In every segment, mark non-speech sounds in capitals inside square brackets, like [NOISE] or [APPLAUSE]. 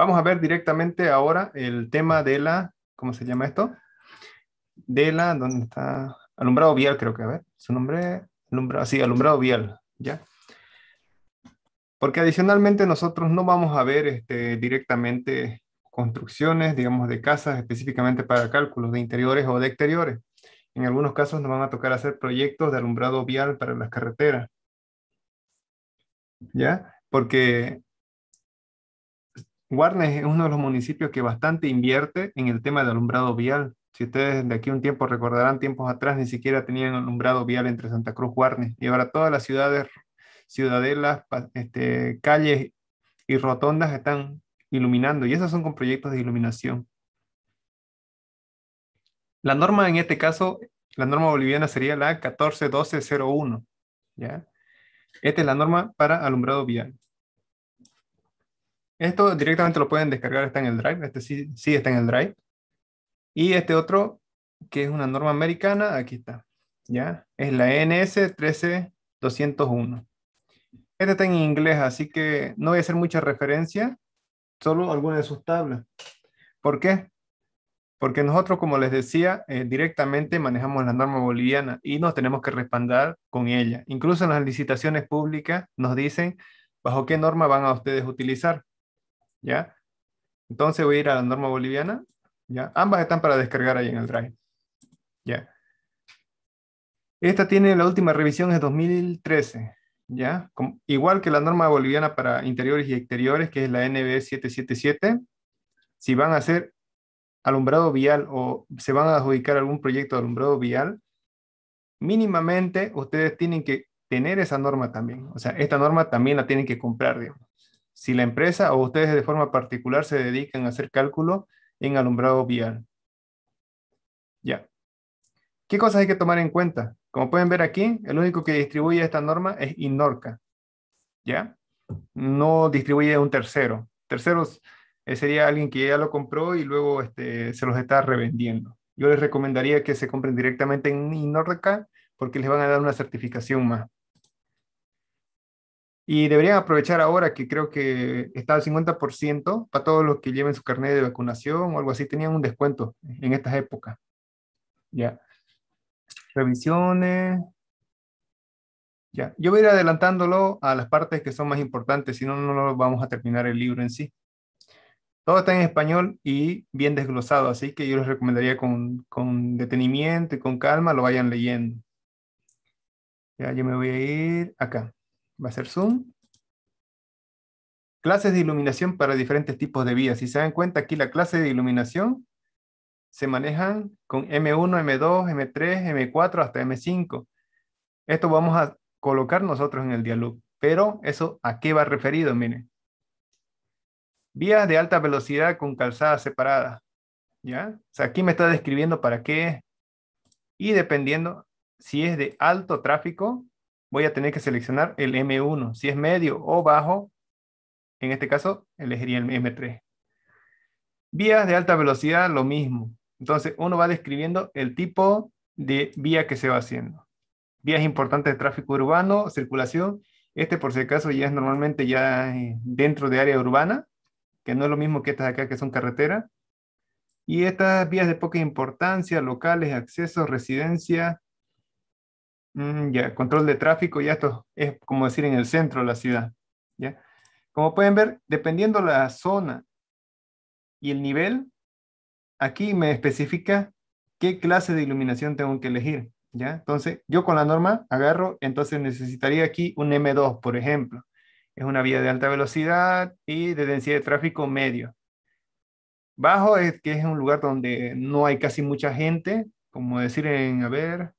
Vamos a ver directamente ahora el tema de la, ¿cómo se llama esto? De la, ¿dónde está? Alumbrado vial, creo que, a ver, su nombre, alumbrado, sí, alumbrado vial, ¿ya? Porque adicionalmente nosotros no vamos a ver este, directamente construcciones, digamos, de casas específicamente para cálculos de interiores o de exteriores. En algunos casos nos van a tocar hacer proyectos de alumbrado vial para las carreteras. ¿Ya? Porque Warnes es uno de los municipios que bastante invierte en el tema de alumbrado vial. Si ustedes de aquí un tiempo recordarán, tiempos atrás ni siquiera tenían alumbrado vial entre Santa Cruz y Warnes. Y ahora todas las ciudades, ciudadelas, este, calles y rotondas están iluminando. Y esas son con proyectos de iluminación. La norma en este caso, la norma boliviana sería la 141201. ¿ya? Esta es la norma para alumbrado vial. Esto directamente lo pueden descargar, está en el Drive, este sí, está en el Drive. Y este otro, que es una norma americana, aquí está, ¿ya? Es la NS 13201. Este está en inglés, así que no voy a hacer mucha referencia, solo alguna de sus tablas. ¿Por qué? Porque nosotros, como les decía, eh, directamente manejamos la norma boliviana y nos tenemos que respaldar con ella. Incluso en las licitaciones públicas nos dicen bajo qué norma van a ustedes utilizar. ¿ya? Entonces voy a ir a la norma boliviana, ¿ya? Ambas están para descargar ahí en el Drive, ¿ya? Esta tiene la última revisión es 2013, ¿ya? igual que la norma boliviana para interiores y exteriores, que es la NB 777, si van a hacer alumbrado vial o se van a adjudicar algún proyecto de alumbrado vial, mínimamente ustedes tienen que tener esa norma también. O sea, esta norma también la tienen que comprar, digamos si la empresa o ustedes de forma particular se dedican a hacer cálculo en alumbrado vial. Ya. ¿Qué cosas hay que tomar en cuenta? Como pueden ver aquí, el único que distribuye esta norma es INORCA. ¿Ya? No distribuye un tercero. Terceros eh, sería alguien que ya lo compró y luego este, se los está revendiendo. Yo les recomendaría que se compren directamente en INORCA porque les van a dar una certificación más. Y deberían aprovechar ahora que creo que está al 50% para todos los que lleven su carnet de vacunación o algo así, tenían un descuento en estas épocas. Ya. Revisiones. Ya. Yo voy a ir adelantándolo a las partes que son más importantes, si no, no vamos a terminar el libro en sí. Todo está en español y bien desglosado, así que yo les recomendaría con, con detenimiento y con calma lo vayan leyendo. Ya, yo me voy a ir acá va a ser zoom. Clases de iluminación para diferentes tipos de vías. Si se dan cuenta, aquí la clase de iluminación se manejan con M1, M2, M3, M4 hasta M5. Esto vamos a colocar nosotros en el diálogo. Pero eso, ¿a qué va referido? Miren. Vías de alta velocidad con calzada separada, ¿Ya? sea, aquí me está describiendo para qué es. Y dependiendo si es de alto tráfico, voy a tener que seleccionar el M1. Si es medio o bajo, en este caso, elegiría el M3. Vías de alta velocidad, lo mismo. Entonces, uno va describiendo el tipo de vía que se va haciendo. Vías importantes de tráfico urbano, circulación. Este, por si acaso, ya es normalmente ya eh, dentro de área urbana, que no es lo mismo que estas acá, que son carreteras. Y estas vías de poca importancia, locales, accesos, residencia, Mm, ya, control de tráfico, ya esto es como decir en el centro de la ciudad. ¿ya? Como pueden ver, dependiendo la zona y el nivel, aquí me especifica qué clase de iluminación tengo que elegir. ¿ya? Entonces, yo con la norma agarro, entonces necesitaría aquí un M2, por ejemplo. Es una vía de alta velocidad y de densidad de tráfico medio. Bajo es que es un lugar donde no hay casi mucha gente, como decir en, a ver,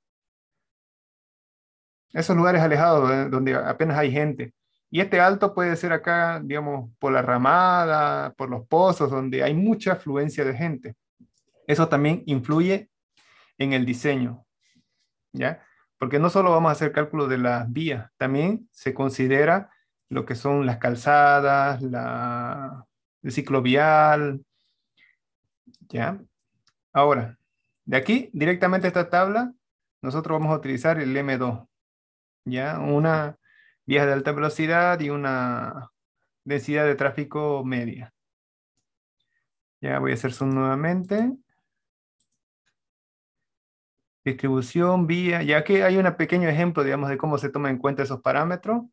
esos lugares alejados eh, donde apenas hay gente. Y este alto puede ser acá, digamos, por la ramada, por los pozos, donde hay mucha afluencia de gente. Eso también influye en el diseño, ¿ya? Porque no solo vamos a hacer cálculo de las vías, también se considera lo que son las calzadas, la, el ciclovial, ¿ya? Ahora, de aquí, directamente a esta tabla, nosotros vamos a utilizar el M2, ¿ya? Una vía de alta velocidad y una densidad de tráfico media. Ya voy a hacer zoom nuevamente. Distribución, vía, ya que hay un pequeño ejemplo, digamos, de cómo se toman en cuenta esos parámetros,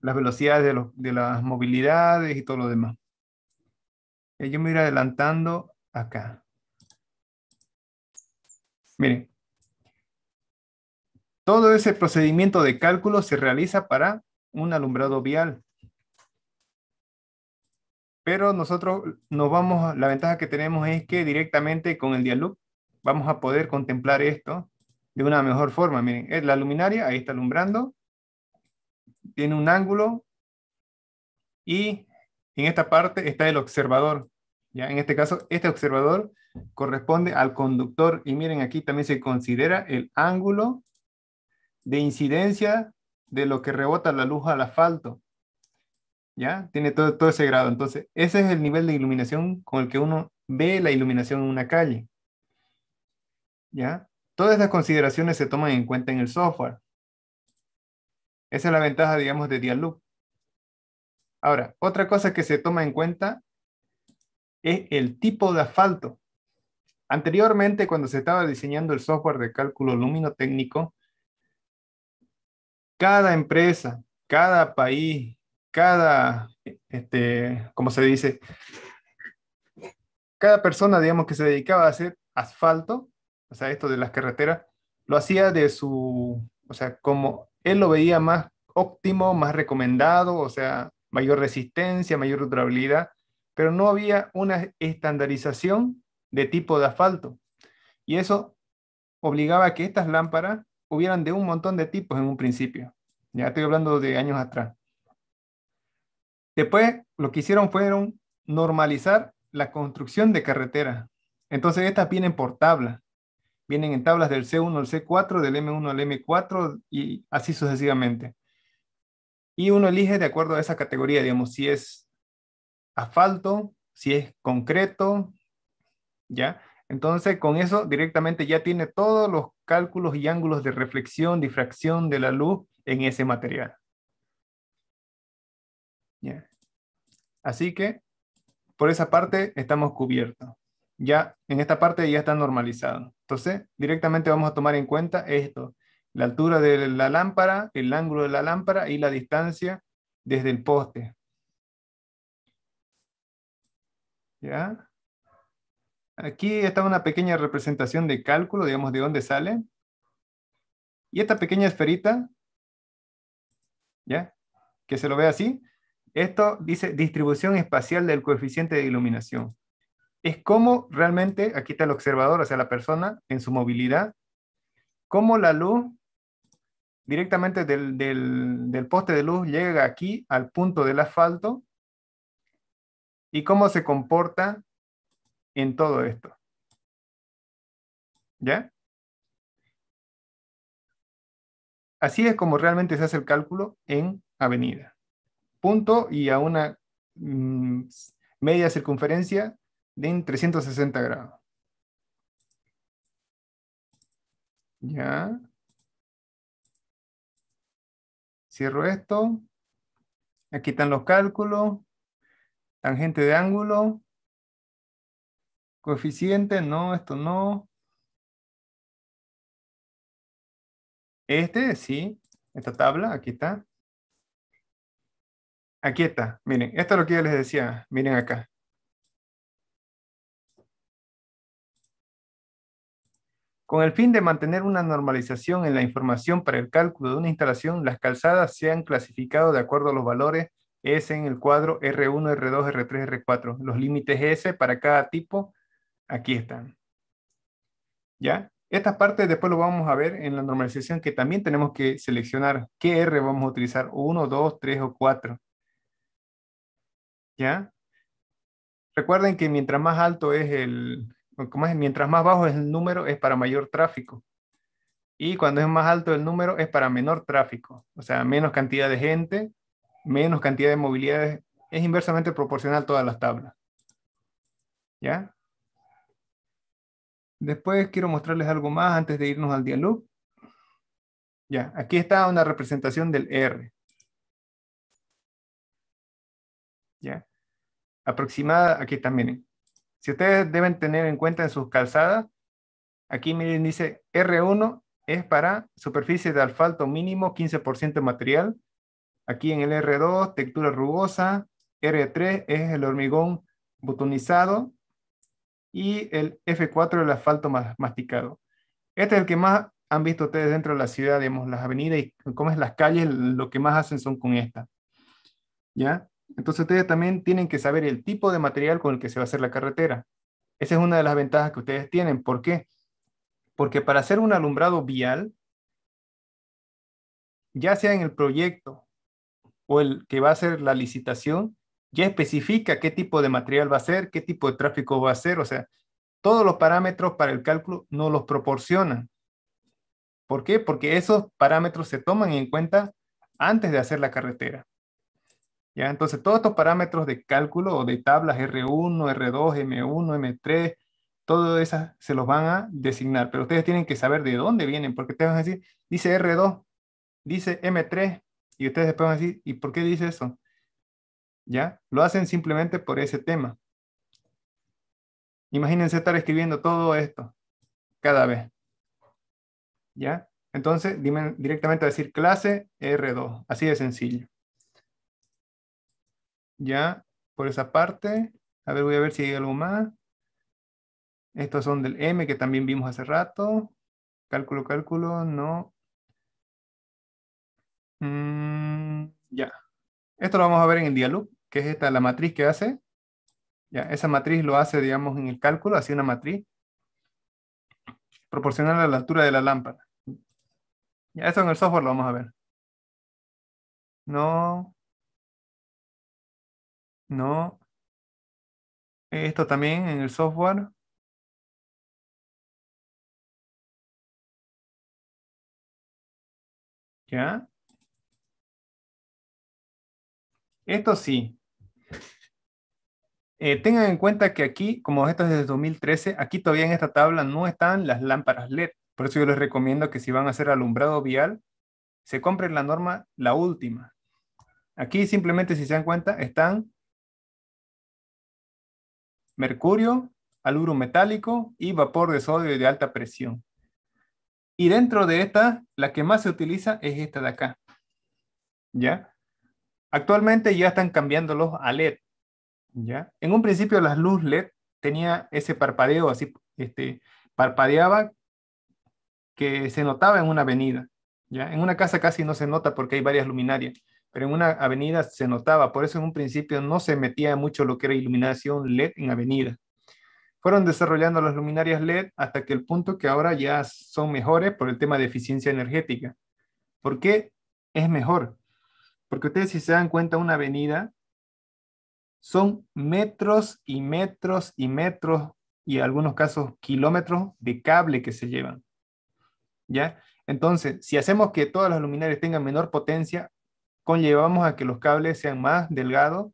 las velocidades de, las movilidades y todo lo demás. Y yo me iré adelantando acá. Miren, todo ese procedimiento de cálculo se realiza para un alumbrado vial. Pero nosotros nos vamos, la ventaja que tenemos es que directamente con el diálogo vamos a poder contemplar esto de una mejor forma. Miren, es la luminaria, ahí está alumbrando, tiene un ángulo y en esta parte está el observador. ¿ya? En este caso, este observador corresponde al conductor y miren, aquí también se considera el ángulo de incidencia de lo que rebota la luz al asfalto. ¿Ya? Tiene todo, todo ese grado. Entonces, ese es el nivel de iluminación con el que uno ve la iluminación en una calle. ¿Ya? Todas las consideraciones se toman en cuenta en el software. Esa es la ventaja, digamos, de Dialux. Ahora, otra cosa que se toma en cuenta es el tipo de asfalto. Anteriormente, cuando se estaba diseñando el software de cálculo luminotécnico, cada empresa, cada país, cada, este, como se dice, cada persona, digamos, que se dedicaba a hacer asfalto, o sea, esto de las carreteras, lo hacía de su, o sea, como él lo veía más óptimo, más recomendado, o sea, mayor resistencia, mayor durabilidad, pero no había una estandarización de tipo de asfalto. Y eso obligaba a que estas lámparas hubieran de un montón de tipos en un principio. Ya estoy hablando de años atrás. Después, lo que hicieron fueron normalizar la construcción de carreteras. Entonces, estas vienen por tabla Vienen en tablas del C1 al C4, del M1 al M4 y así sucesivamente. Y uno elige de acuerdo a esa categoría, digamos, si es asfalto, si es concreto, ¿ya? Entonces, con eso directamente ya tiene todos los cálculos y ángulos de reflexión, difracción de la luz en ese material. Así que por esa parte estamos cubiertos. Ya en esta parte ya está normalizado. Entonces, directamente vamos a tomar en cuenta esto, la altura de la lámpara, el ángulo de la lámpara y la distancia desde el poste. ¿Ya? Aquí está una pequeña representación de cálculo, digamos, de dónde sale. Y esta pequeña esferita, ¿ya? Que se lo ve así. Esto dice distribución espacial del coeficiente de iluminación. Es cómo realmente, aquí está el observador, o sea, la persona en su movilidad, cómo la luz directamente del, del poste de luz llega aquí al punto del asfalto y cómo se comporta en todo esto. ¿Ya? Así es como realmente se hace el cálculo en avenida. Punto y a una mm, media circunferencia de 360 grados. Ya. Cierro esto. Aquí están los cálculos. Tangente de ángulo. Coeficiente, no, esto no. Este, sí, esta tabla, aquí está. Aquí está, miren, esto es lo que yo les decía, miren acá. Con el fin de mantener una normalización en la información para el cálculo de una instalación, las calzadas se han clasificado de acuerdo a los valores S en el cuadro R1, R2, R3, R4, los límites S para cada tipo Aquí están. ¿Ya? Estas partes después lo vamos a ver en la normalización que también tenemos que seleccionar qué R vamos a utilizar, 1, 2, 3 o 4. ¿Ya? Recuerden que mientras más alto es el, ¿cómo es? mientras más bajo es el número, es para mayor tráfico. Y cuando es más alto el número, es para menor tráfico. O sea, menos cantidad de gente, menos cantidad de movilidades. Es inversamente proporcional todas las tablas. ¿Ya? Después quiero mostrarles algo más antes de irnos al diálogo. Ya, aquí está una representación del R. Ya. Aproximada, aquí también. Si ustedes deben tener en cuenta en sus calzadas, aquí miren, dice R1 es para superficie de asfalto mínimo 15% material. Aquí en el R2, textura rugosa. R3 es el hormigón botonizado y el F4, el asfalto masticado. Este es el que más han visto ustedes dentro de la ciudad, digamos, las avenidas y cómo es las calles, lo que más hacen son con esta. ¿Ya? Entonces ustedes también tienen que saber el tipo de material con el que se va a hacer la carretera. Esa es una de las ventajas que ustedes tienen. ¿Por qué? Porque para hacer un alumbrado vial, ya sea en el proyecto o el que va a ser la licitación, ya especifica qué tipo de material va a ser, qué tipo de tráfico va a ser, o sea, todos los parámetros para el cálculo no los proporcionan. ¿Por qué? Porque esos parámetros se toman en cuenta antes de hacer la carretera. ¿Ya? Entonces, todos estos parámetros de cálculo o de tablas R1, R2, M1, M3, todo eso se los van a designar, pero ustedes tienen que saber de dónde vienen, porque ustedes van a decir, dice R2, dice M3, y ustedes después van a decir, ¿y por qué dice eso? ¿ya? Lo hacen simplemente por ese tema. Imagínense estar escribiendo todo esto cada vez, ¿ya? Entonces, directamente a decir clase R2, así de sencillo. Ya, por esa parte, a ver, voy a ver si hay algo más. Estos son del M que también vimos hace rato. Cálculo, cálculo, no. Mm, ya. Esto lo vamos a ver en el diálogo, que es esta, la matriz que hace. Ya, esa matriz lo hace, digamos, en el cálculo, así una matriz proporcional a la altura de la lámpara. Ya, eso en el software lo vamos a ver. No. No. Esto también en el software. ¿Ya? Esto sí. Eh, tengan en cuenta que aquí, como esto es desde 2013, aquí todavía en esta tabla no están las lámparas LED. Por eso yo les recomiendo que si van a hacer alumbrado vial, se compren la norma, la última. Aquí simplemente, si se dan cuenta, están mercurio, aluro metálico y vapor de sodio de alta presión. Y dentro de esta, la que más se utiliza es esta de acá. ¿Ya? Actualmente ya están cambiándolos a LED. ¿ya? En un principio las luces LED tenía ese parpadeo, así este, parpadeaba que se notaba en una avenida. ¿ya? En una casa casi no se nota porque hay varias luminarias, pero en una avenida se notaba. Por eso en un principio no se metía mucho lo que era iluminación LED en avenida. Fueron desarrollando las luminarias LED hasta que el punto que ahora ya son mejores por el tema de eficiencia energética. ¿Por qué es mejor? Porque ustedes si se dan cuenta, una avenida son metros y metros y metros y en algunos casos kilómetros de cable que se llevan. ¿Ya? Entonces, si hacemos que todas las luminarias tengan menor potencia, conllevamos a que los cables sean más delgados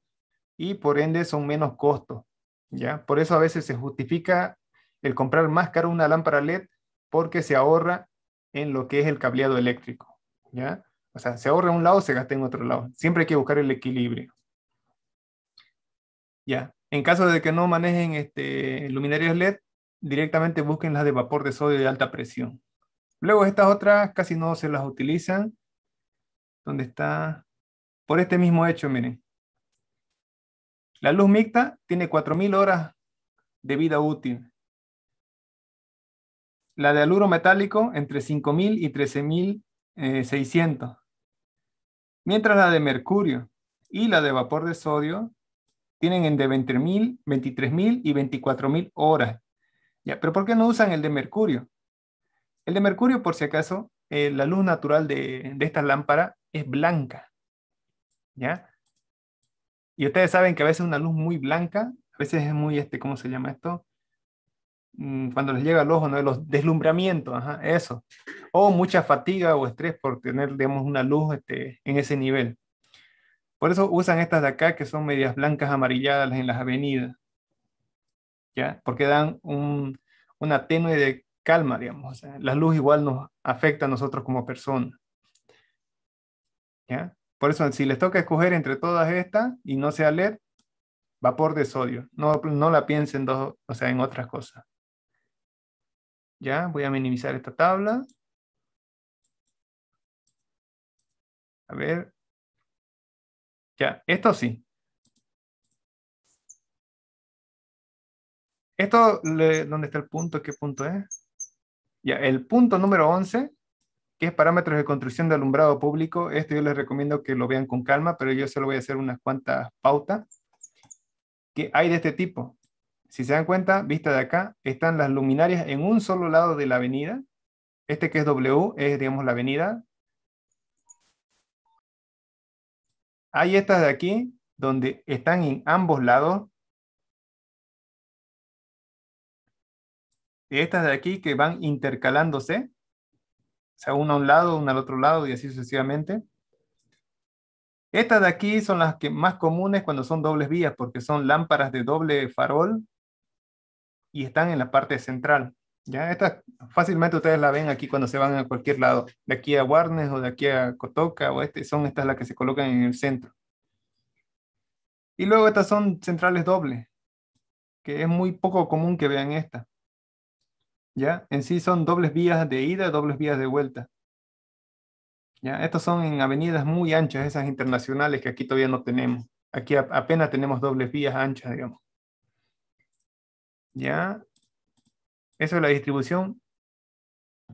y por ende son menos costos. ¿Ya? Por eso a veces se justifica el comprar más caro una lámpara LED porque se ahorra en lo que es el cableado eléctrico, ¿ya? O sea, se ahorra en un lado, se gasta en otro lado. Siempre hay que buscar el equilibrio. Ya, en caso de que no manejen este, luminarias LED, directamente busquen las de vapor de sodio de alta presión. Luego estas otras casi no se las utilizan. ¿Dónde está? Por este mismo hecho, miren. La luz mixta tiene 4.000 horas de vida útil. La de aluro metálico entre 5.000 y 13.000 600. Eh, Mientras la de mercurio y la de vapor de sodio tienen entre 20.000, 23.000 y 24.000 horas. Ya, pero ¿por qué no usan el de mercurio? El de mercurio, por si acaso, eh, la luz natural de, de esta lámpara es blanca. ¿Ya? Y ustedes saben que a veces una luz muy blanca, a veces es muy, este, ¿cómo se llama esto? Mm, cuando les llega al ojo, ¿no? los deslumbramientos, eso. O mucha fatiga o estrés por tener, digamos, una luz este, en ese nivel. Por eso usan estas de acá, que son medias blancas amarilladas en las avenidas. ¿Ya? Porque dan un, una tenue de calma, digamos. la luz igual nos afecta a nosotros como personas. ¿Ya? Por eso, si les toca escoger entre todas estas y no sea LED, vapor de sodio. No, no la piensen dos, o sea, en otras cosas. Ya, voy a minimizar esta tabla. A ver. Ya, esto sí. Esto, le, ¿dónde está el punto? ¿Qué punto es? Ya, el punto número 11, que es parámetros de construcción de alumbrado público. Esto yo les recomiendo que lo vean con calma, pero yo solo voy a hacer unas cuantas pautas que hay de este tipo. Si se dan cuenta, vista de acá, están las luminarias en un solo lado de la avenida. Este que es W es, digamos, la avenida. Hay estas de aquí, donde están en ambos lados. Y estas de aquí que van intercalándose. O sea, una a un lado, una al otro lado y así sucesivamente. Estas de aquí son las que más comunes cuando son dobles vías, porque son lámparas de doble farol y están en la parte central. Ya, fácilmente ustedes la ven aquí cuando se van a cualquier lado, de aquí a Warnes o de aquí a Cotoca o este, son estas las que se colocan en el centro. Y luego estas son centrales dobles, que es muy poco común que vean esta. ¿Ya? En sí son dobles vías de ida, dobles vías de vuelta. ¿Ya? son en avenidas muy anchas, esas internacionales que aquí todavía no tenemos. Aquí apenas tenemos dobles vías anchas, digamos. ¿Ya? Eso es la distribución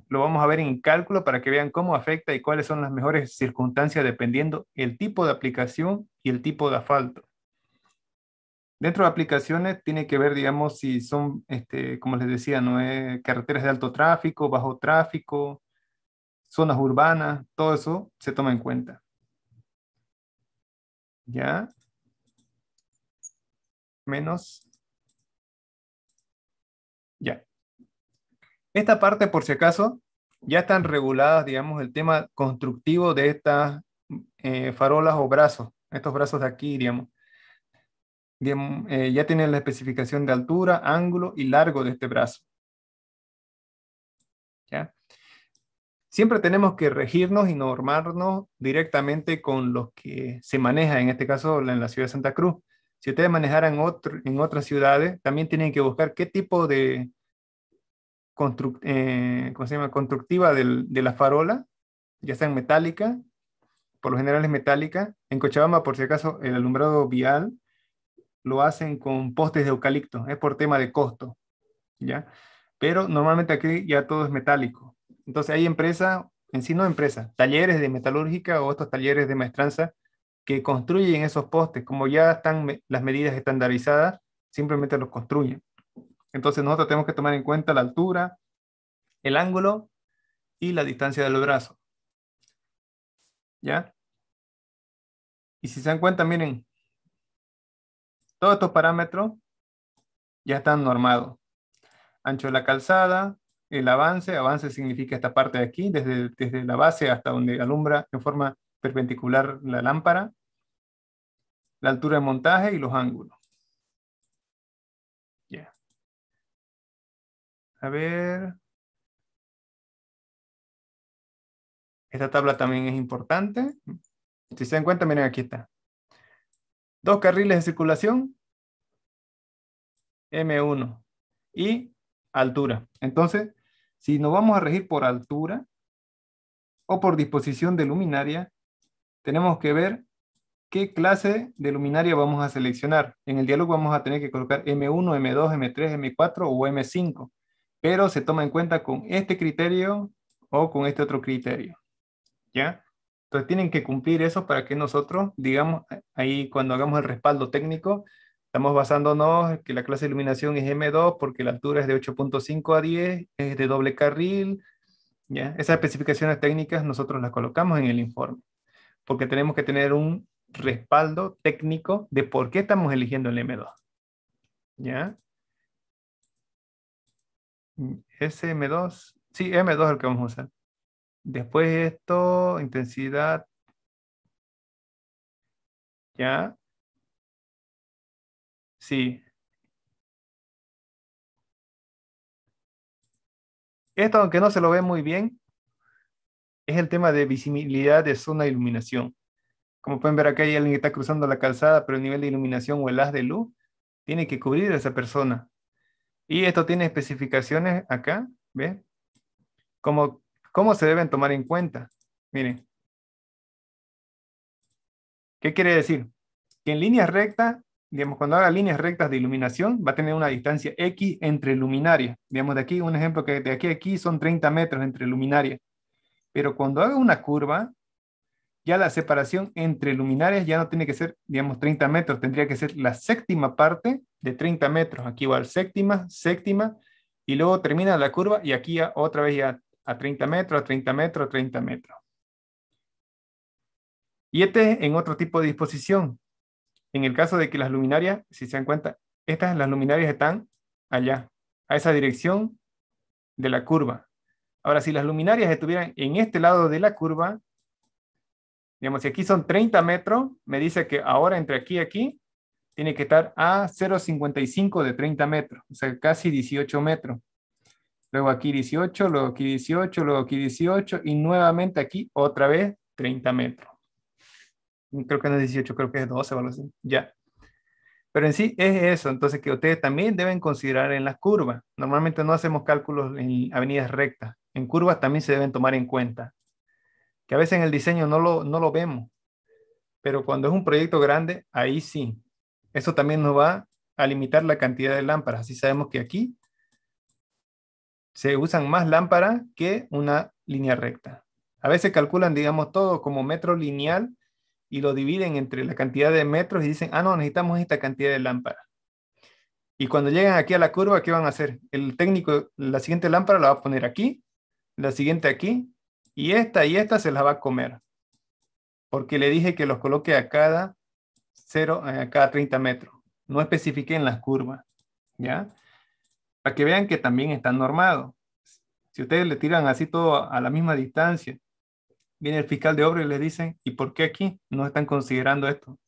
lo vamos a ver en cálculo para que vean cómo afecta y cuáles son las mejores circunstancias dependiendo el tipo de aplicación y el tipo de asfalto. Dentro de aplicaciones tiene que ver, digamos, si son, este, como les decía, ¿no? Eh, carreteras de alto tráfico, bajo tráfico, zonas urbanas, todo eso se toma en cuenta. ¿Ya? Menos ya. Esta parte, por si acaso, ya están reguladas, digamos, el tema constructivo de estas eh, farolas o brazos, estos brazos de aquí, digamos. Eh, ya tienen la especificación de altura, ángulo y largo de este brazo. ¿Ya? Siempre tenemos que regirnos y normarnos directamente con los que se maneja, en este caso en la ciudad de Santa Cruz. Si ustedes manejaran otro, en otras ciudades, también tienen que buscar qué tipo de eh, constructiva de la farola, ya sea en metálica, por lo general es metálica. En Cochabamba, por si acaso, el alumbrado vial lo hacen con postes de eucalipto, es por tema de costo, ¿ya? Pero normalmente aquí ya todo es metálico. Entonces hay empresas en sí no empresas, talleres de metalúrgica o otros talleres de maestranza que construyen esos postes, como ya están las medidas estandarizadas, simplemente los construyen. Entonces nosotros tenemos que tomar en cuenta la altura, el ángulo y la distancia del brazo. ¿Ya? Y si se dan cuenta, miren, todos estos parámetros ya están normados. Ancho de la calzada, el avance, avance significa esta parte de aquí, desde, desde la base hasta donde alumbra en forma perpendicular la lámpara, la altura de montaje y los ángulos. A ver. Esta tabla también es importante. Si se dan cuenta, miren, aquí está. Dos carriles de circulación, M1 y altura. Entonces, si nos vamos a regir por altura o por disposición de luminaria, tenemos que ver qué clase de luminaria vamos a seleccionar. En el diálogo vamos a tener que colocar M1, M2, M3, M4 o M5 pero se toma en cuenta con este criterio o con este otro criterio. ¿Ya? Entonces tienen que cumplir eso para que nosotros, digamos, ahí cuando hagamos el respaldo técnico, estamos basándonos en que la clase de iluminación es M2 porque la altura es de 8.5 a 10, es de doble carril. ¿ya? Esas especificaciones técnicas nosotros las colocamos en el informe porque tenemos que tener un respaldo técnico de por qué estamos eligiendo el M2. ¿Ya? SM2, sí, M2 es el que vamos a usar. Después esto, intensidad. Ya. Sí. Esto, aunque no se lo ve muy bien, es el tema de visibilidad de zona de iluminación. Como pueden ver acá hay alguien que está cruzando la calzada, pero el nivel de iluminación o el haz de luz tiene que cubrir a esa persona. Y esto tiene especificaciones acá, ¿ves? Como, ¿Cómo se deben tomar en cuenta? Miren. ¿Qué quiere decir? Que en líneas rectas, digamos, cuando haga líneas rectas de iluminación, va a tener una distancia X entre luminarias. Digamos, de aquí, un ejemplo que de aquí a aquí son 30 metros entre luminarias. Pero cuando haga una curva, ya la separación entre luminarias ya no tiene que ser, digamos, 30 metros, tendría que ser la séptima parte de 30 metros. Aquí igual, séptima, séptima, y luego termina la curva y aquí otra vez ya a 30 metros, a 30 metros, a 30 metros. Y este es en otro tipo de disposición. En el caso de que las luminarias, si se dan cuenta, estas las luminarias están allá, a esa dirección de la curva. Ahora, si las luminarias estuvieran en este lado de la curva, Digamos, si aquí son 30 metros, me dice que ahora entre aquí y aquí tiene que estar a 0,55 de 30 metros, o sea, casi 18 metros. Luego aquí 18, luego aquí 18, luego aquí 18 y nuevamente aquí otra vez 30 metros. Creo que no es 18, creo que es 12 o Ya. Pero en sí es eso, entonces que ustedes también deben considerar en las curvas. Normalmente no hacemos cálculos en avenidas rectas. En curvas también se deben tomar en cuenta que a veces en el diseño no lo, no lo vemos, pero cuando es un proyecto grande, ahí sí. Eso también nos va a limitar la cantidad de lámparas. Así sabemos que aquí se usan más lámparas que una línea recta. A veces calculan, digamos, todo como metro lineal y lo dividen entre la cantidad de metros y dicen, ah, no, necesitamos esta cantidad de lámparas. Y cuando llegan aquí a la curva, ¿qué van a hacer? El técnico, la siguiente lámpara la va a poner aquí, la siguiente aquí y esta y esta se las va a comer, porque le dije que los coloque a cada, cero eh, a cada 30 metros. No especifique en las curvas, ¿ya? Para que vean que también están normado. Si ustedes le tiran así todo a la misma distancia, viene el fiscal de obra y le dicen, ¿y por qué aquí no están considerando esto?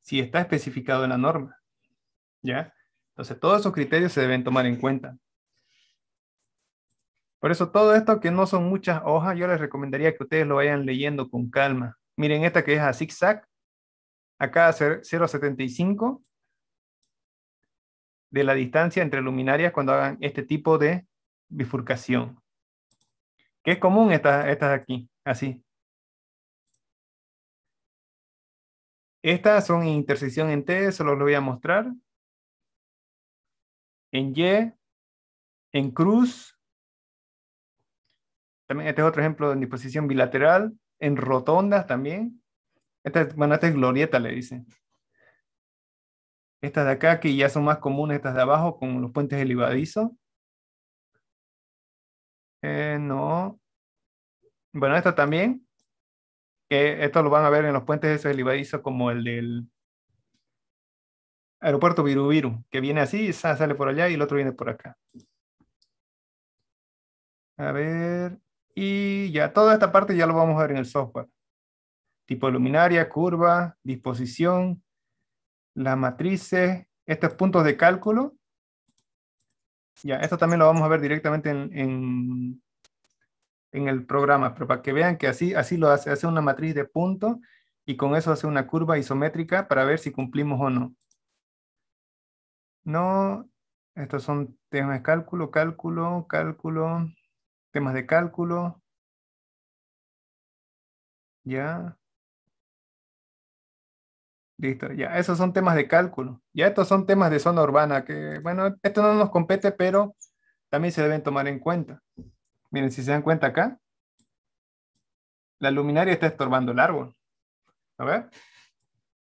Si está especificado en la norma, ¿ya? Entonces, todos esos criterios se deben tomar en cuenta. Por eso todo esto que no son muchas hojas, yo les recomendaría que ustedes lo vayan leyendo con calma. Miren esta que es a zigzag, acá a 0.75 de la distancia entre luminarias cuando hagan este tipo de bifurcación. Que es común estas estas aquí, así. Estas son en intersección en T, Solo lo voy a mostrar. En Y, en cruz, también este es otro ejemplo de disposición bilateral, en rotondas también. Esta, bueno, esta es glorieta, le dicen. Estas de acá, que ya son más comunes, estas de abajo, con los puentes elevadizos. Eh, no. Bueno, esta también. Que esto lo van a ver en los puentes esos elevadizos, como el del aeropuerto Viru que viene así, sale por allá y el otro viene por acá. A ver. Y ya toda esta parte ya lo vamos a ver en el software. Tipo luminaria, curva, disposición, las matrices, estos puntos de cálculo. Ya, esto también lo vamos a ver directamente en, el programa, pero para que vean que así, así lo hace, hace una matriz de puntos y con eso hace una curva isométrica para ver si cumplimos o no. No, estos son temas de cálculo, cálculo, cálculo, temas de cálculo. Ya. Listo, ya. Esos son temas de cálculo. Ya estos son temas de zona urbana que, bueno, esto no nos compete, pero también se deben tomar en cuenta. Miren, si se dan cuenta acá, la luminaria está estorbando el árbol. A ver.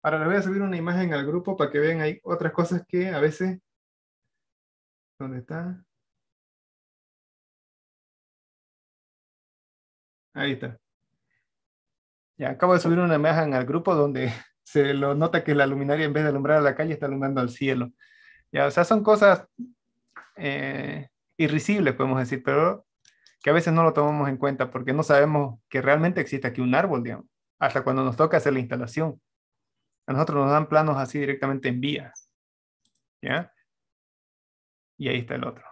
Ahora les voy a subir una imagen al grupo para que vean ahí otras cosas que a veces... ¿Dónde está? Ahí está. Ya acabo de subir una imagen al grupo donde [LAUGHS] se lo nota que la luminaria en vez de alumbrar a la calle está alumbrando al cielo. Ya, o sea, son cosas eh, irrisibles, podemos decir, pero que a veces no lo tomamos en cuenta porque no sabemos que realmente existe aquí un árbol, digamos, hasta cuando nos toca hacer la instalación. A nosotros nos dan planos así directamente en vía ¿Ya? Y ahí está el otro.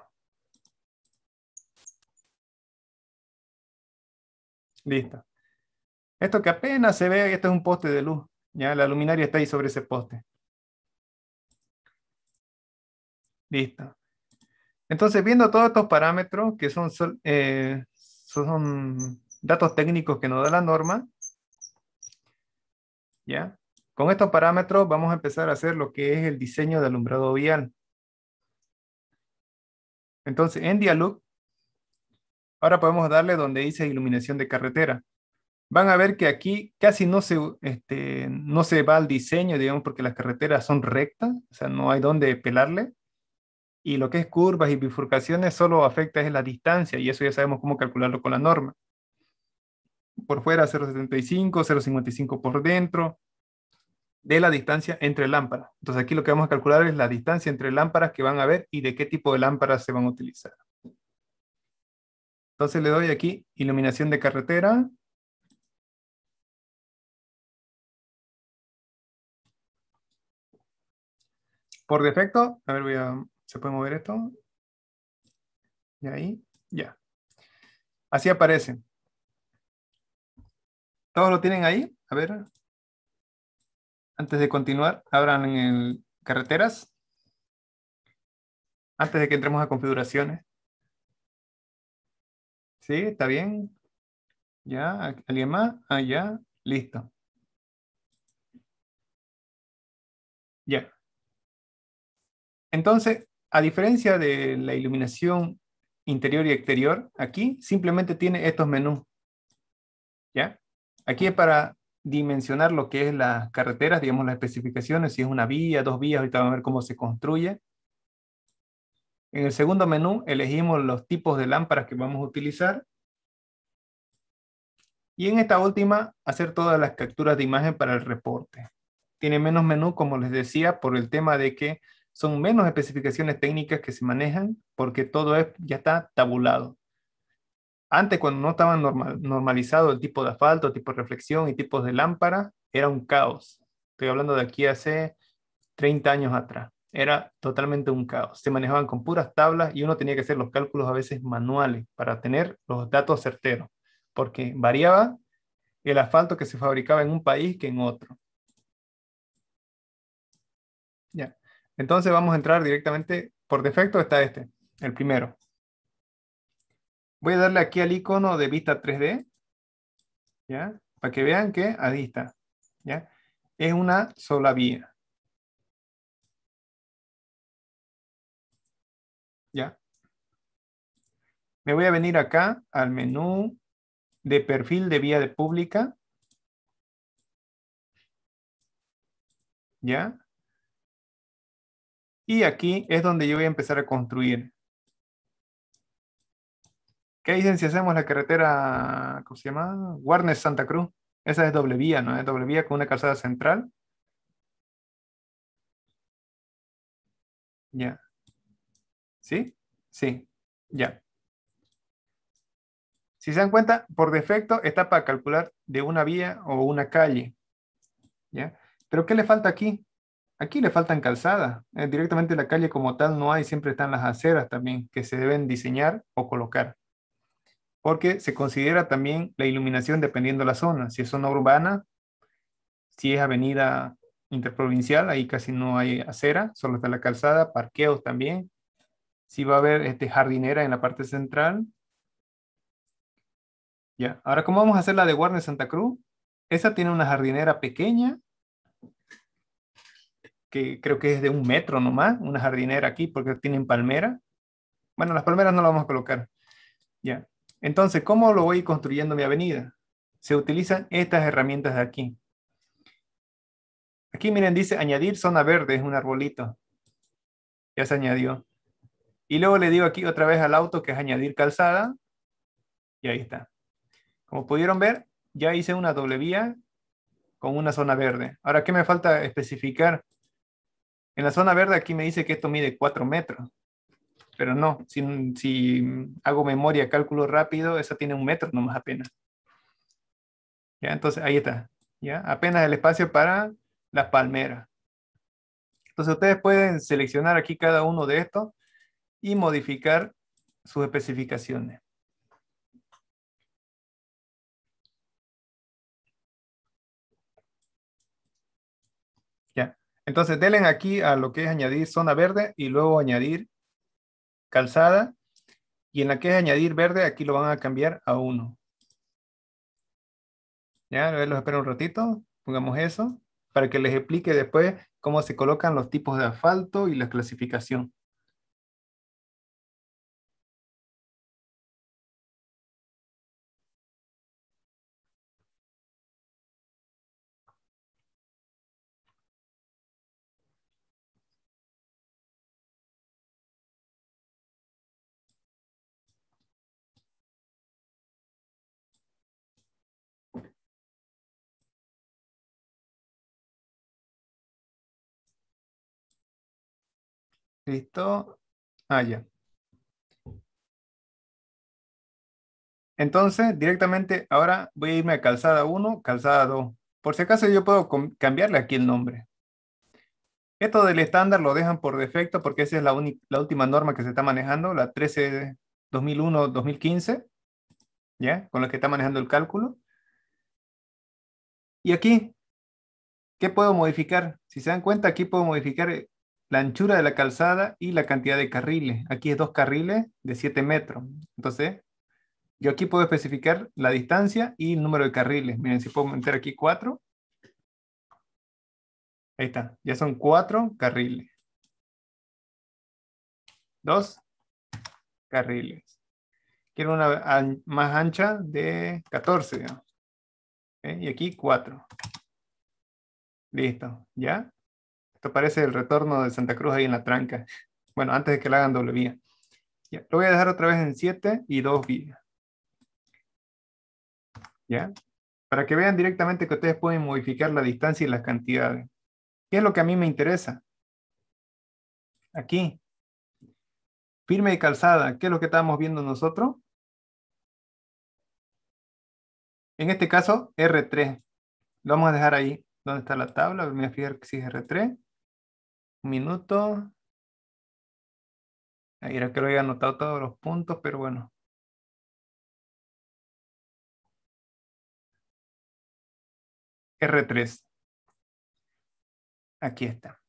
Listo. Esto que apenas se ve, esto es un poste de luz. Ya la luminaria está ahí sobre ese poste. Listo. Entonces, viendo todos estos parámetros que son, eh, son datos técnicos que nos da la norma, ¿ya? Con estos parámetros vamos a empezar a hacer lo que es el diseño de alumbrado vial. Entonces, en Dialog Ahora podemos darle donde dice iluminación de carretera. Van a ver que aquí casi no se, este, no se va al diseño, digamos, porque las carreteras son rectas, o sea, no hay donde pelarle. Y lo que es curvas y bifurcaciones solo afecta es la distancia, y eso ya sabemos cómo calcularlo con la norma. Por fuera 0.75, 0.55 por dentro, de la distancia entre lámparas. Entonces aquí lo que vamos a calcular es la distancia entre lámparas que van a ver y de qué tipo de lámparas se van a utilizar. Entonces le doy aquí iluminación de carretera. Por defecto, a ver, voy ¿se puede mover esto? Y ahí, ya. Así aparece. ¿Todos lo tienen ahí? A ver. Antes de continuar, abran en carreteras. Antes de que entremos a configuraciones. Sí, está bien. ¿Ya? ¿Alguien más? Ah, ya. Listo. Ya. Entonces, a diferencia de la iluminación interior y exterior, aquí simplemente tiene estos menús. ¿Ya? Aquí es para dimensionar lo que es las carreteras, digamos las especificaciones, si es una vía, dos vías, ahorita vamos a ver cómo se construye. En el segundo menú elegimos los tipos de lámparas que vamos a utilizar. Y en esta última, hacer todas las capturas de imagen para el reporte. Tiene menos menú, como les decía, por el tema de que son menos especificaciones técnicas que se manejan porque todo ya está tabulado. Antes, cuando no estaba normalizado el tipo de asfalto, tipo de reflexión y tipos de lámpara, era un caos. Estoy hablando de aquí hace 30 años atrás. Era totalmente un caos. Se manejaban con puras tablas y uno tenía que hacer los cálculos a veces manuales para tener los datos certeros, porque variaba el asfalto que se fabricaba en un país que en otro. Ya. Entonces vamos a entrar directamente, por defecto está este, el primero. Voy a darle aquí al icono de vista 3D, ¿ya? Para que vean que ahí está, ¿ya? Es una sola vía. Me voy a venir acá al menú de perfil de vía de pública. ¿Ya? Y aquí es donde yo voy a empezar a construir. ¿Qué dicen si hacemos la carretera, ¿cómo se llama? Warnes Santa Cruz. Esa es doble vía, ¿no? Es doble vía con una calzada central. Ya. ¿Sí? Sí. Ya. Si se dan cuenta, por defecto está para calcular de una vía o una calle. ¿ya? Pero ¿qué le falta aquí? Aquí le faltan calzadas. Eh, directamente la calle como tal no hay, siempre están las aceras también que se deben diseñar o colocar. Porque se considera también la iluminación dependiendo de la zona. Si es zona urbana, si es avenida interprovincial, ahí casi no hay acera, solo está la calzada, parqueos también. Si va a haber este, jardinera en la parte central, ahora, ¿cómo vamos a hacer la de Warner Santa Cruz? Esa tiene una jardinera pequeña, que creo que es de un metro nomás, una jardinera aquí, porque tienen palmera. Bueno, las palmeras no las vamos a colocar. Ya. Entonces, ¿cómo lo voy construyendo mi avenida? Se utilizan estas herramientas de aquí. Aquí miren, dice añadir zona verde, es un arbolito. Ya se añadió. Y luego le digo aquí otra vez al auto que es añadir calzada. Y ahí está. Como pudieron ver, ya hice una doble vía con una zona verde. Ahora, ¿qué me falta especificar? En la zona verde aquí me dice que esto mide 4 metros, pero no, si, hago memoria, cálculo rápido, esa tiene un metro nomás apenas. Ya, entonces ahí está, ya, apenas el espacio para las palmeras. Entonces ustedes pueden seleccionar aquí cada uno de estos y modificar sus especificaciones. Entonces, denle aquí a lo que es añadir zona verde y luego añadir calzada. Y en la que es añadir verde, aquí lo van a cambiar a uno. Ya, los espero un ratito. Pongamos eso para que les explique después cómo se colocan los tipos de asfalto y la clasificación. Listo. Ah, ya. Entonces, directamente ahora voy a irme a calzada 1, calzada 2. Por si acaso yo puedo cambiarle aquí el nombre. Esto del estándar lo dejan por defecto porque esa es la, última norma que se está manejando, la 13 2001-2015, ¿ya? Con la que está manejando el cálculo. Y aquí, ¿qué puedo modificar? Si se dan cuenta, aquí puedo modificar la anchura de la calzada y la cantidad de carriles. Aquí es dos carriles de 7 metros. Entonces, yo aquí puedo especificar la distancia y el número de carriles. Miren, si puedo meter aquí 4. Ahí está, ya son cuatro carriles. Dos carriles. Quiero una más ancha de 14, ¿Eh? Y aquí 4. Listo, ¿ya? Esto parece el retorno de Santa Cruz ahí en la tranca. Bueno, antes de que la hagan doble vía. lo voy a dejar otra vez en 7 y 2 vías. ¿Ya? Para que vean directamente que ustedes pueden modificar la distancia y las cantidades. ¿Qué es lo que a mí me interesa? Aquí. Firme y calzada. ¿Qué es lo que estábamos viendo nosotros? En este caso, R3. Lo vamos a dejar ahí. ¿Dónde está la tabla? Me voy a fijar si es R3 minuto. Ahí era que lo había anotado todos los puntos, pero bueno. R3. Aquí está.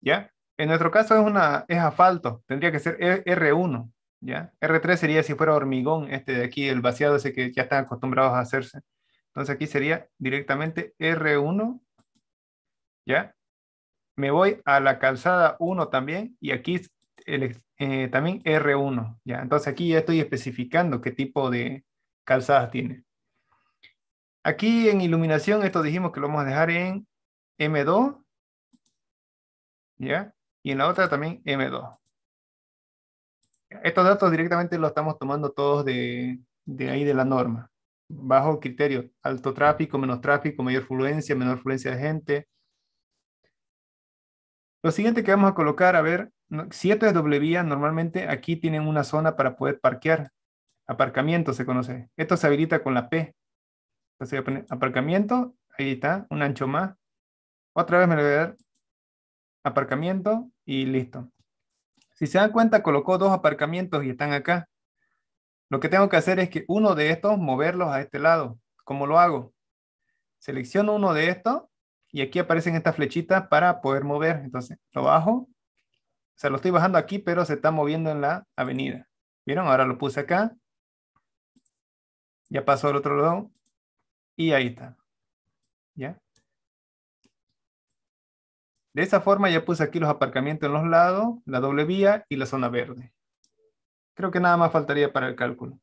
¿Ya? En nuestro caso es, una, es asfalto, tendría que ser e, R1, ¿ya? R3 sería si fuera hormigón, este de aquí, el vaciado ese que ya están acostumbrados a hacerse. Entonces aquí sería directamente R1 ¿ya? Me voy a la calzada 1 también y aquí eh, también R1, ¿ya? Entonces aquí ya estoy especificando qué tipo de calzadas tiene. Aquí en iluminación, esto dijimos que lo vamos a dejar en M2, ¿ya? Y en la otra también M2. Estos datos directamente los estamos tomando todos de, de ahí de la norma. Bajo criterio, alto tráfico, menos tráfico, mayor fluencia, menor fluencia de gente, lo siguiente que vamos a colocar, a ver, esto es doble vía, normalmente aquí tienen una zona para poder parquear. Aparcamiento se conoce. Esto se habilita con la P. Entonces voy a poner aparcamiento, ahí está, un ancho más. Otra vez me lo voy a dar aparcamiento y listo. Si se dan cuenta, colocó dos aparcamientos y están acá. Lo que tengo que hacer es que uno de estos moverlos a este lado. ¿Cómo lo hago? Selecciono uno de estos y aquí aparecen estas flechitas para poder mover. Entonces lo bajo, o sea, lo estoy bajando aquí, pero se está moviendo en la avenida. ¿Vieron? Ahora lo puse acá. Ya pasó al otro lado. Y ahí está. ¿Ya? De esa forma ya puse aquí los aparcamientos en los lados, la doble vía y la zona verde. Creo que nada más faltaría para el cálculo.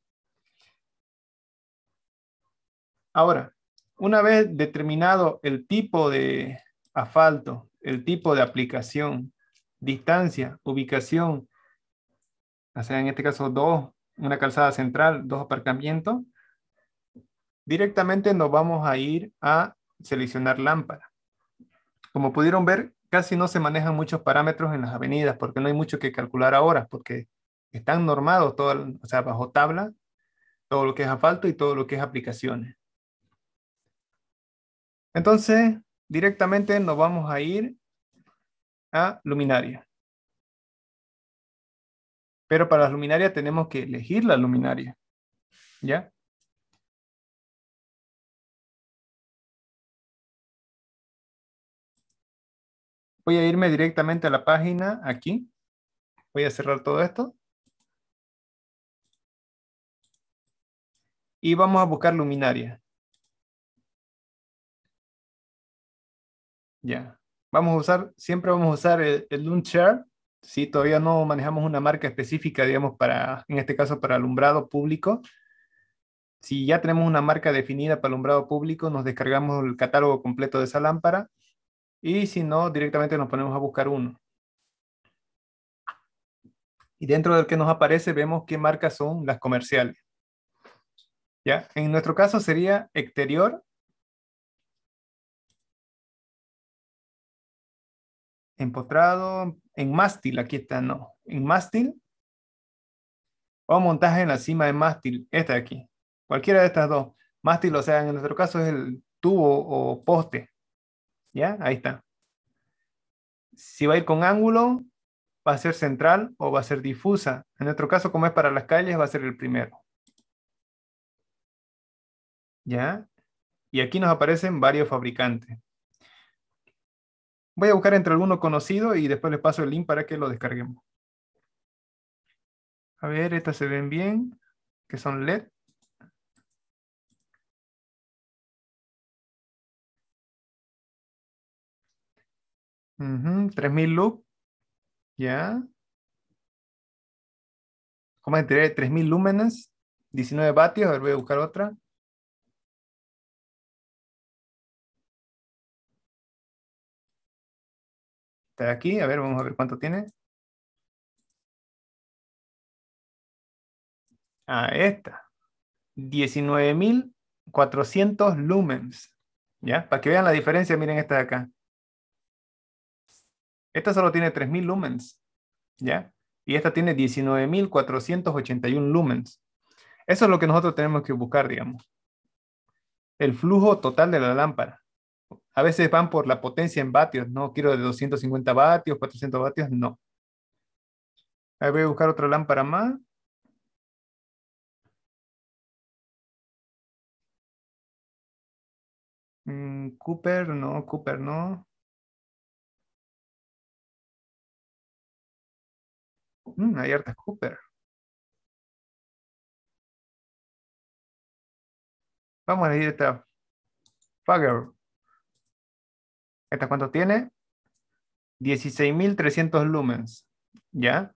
Ahora, una vez determinado el tipo de asfalto, el tipo de aplicación, distancia, ubicación, o sea, en este caso dos, una calzada central, dos aparcamientos, directamente nos vamos a ir a seleccionar lámpara. Como pudieron ver, casi no se manejan muchos parámetros en las avenidas porque no hay mucho que calcular ahora, porque están normados, todo, o sea, bajo tabla, todo lo que es asfalto y todo lo que es aplicaciones. Entonces, directamente nos vamos a ir a luminaria. Pero para la Luminaria tenemos que elegir la luminaria. ¿Ya? Voy a irme directamente a la página aquí. Voy a cerrar todo esto. Y vamos a buscar luminaria. Ya. Vamos a usar, siempre vamos a usar el, el loom Si todavía no manejamos una marca específica, digamos, para, en este caso, para alumbrado público. Si ya tenemos una marca definida para alumbrado público, nos descargamos el catálogo completo de esa lámpara. Y si no, directamente nos ponemos a buscar uno. Y dentro del que nos aparece, vemos qué marcas son las comerciales. ¿Ya? En nuestro caso sería exterior empotrado, en mástil, aquí está, no, en mástil, o montaje en la cima de mástil, esta de aquí, cualquiera de estas dos. Mástil, o sea, en nuestro caso es el tubo o poste. ¿Ya? Ahí está. Si va a ir con ángulo, va a ser central o va a ser difusa. En nuestro caso, como es para las calles, va a ser el primero. ¿Ya? Y aquí nos aparecen varios fabricantes. Voy a buscar entre alguno conocido y después les paso el link para que lo descarguemos. A ver, estas se ven bien, que son LED. 3000 lux. Ya. ¿Cómo tres 3000 lúmenes, 19 vatios. A voy a buscar otra. de aquí, a ver, vamos a ver cuánto tiene. Ah, esta. 19.400 lumens. ¿Ya? Para que vean la diferencia, miren esta de acá. Esta solo tiene 3.000 lumens. ¿Ya? Y esta tiene 19.481 lumens. Eso es lo que nosotros tenemos que buscar, digamos. El flujo total de la lámpara a veces van por la potencia en vatios, no quiero de 250 vatios, 400 vatios, no. Ahí voy a buscar otra lámpara más. Mm, Cooper, no, Cooper, no. Mm, hay Cooper. Vamos a ir a Fager. ¿Esta cuánto tiene? 16.300 lumens, ¿ya?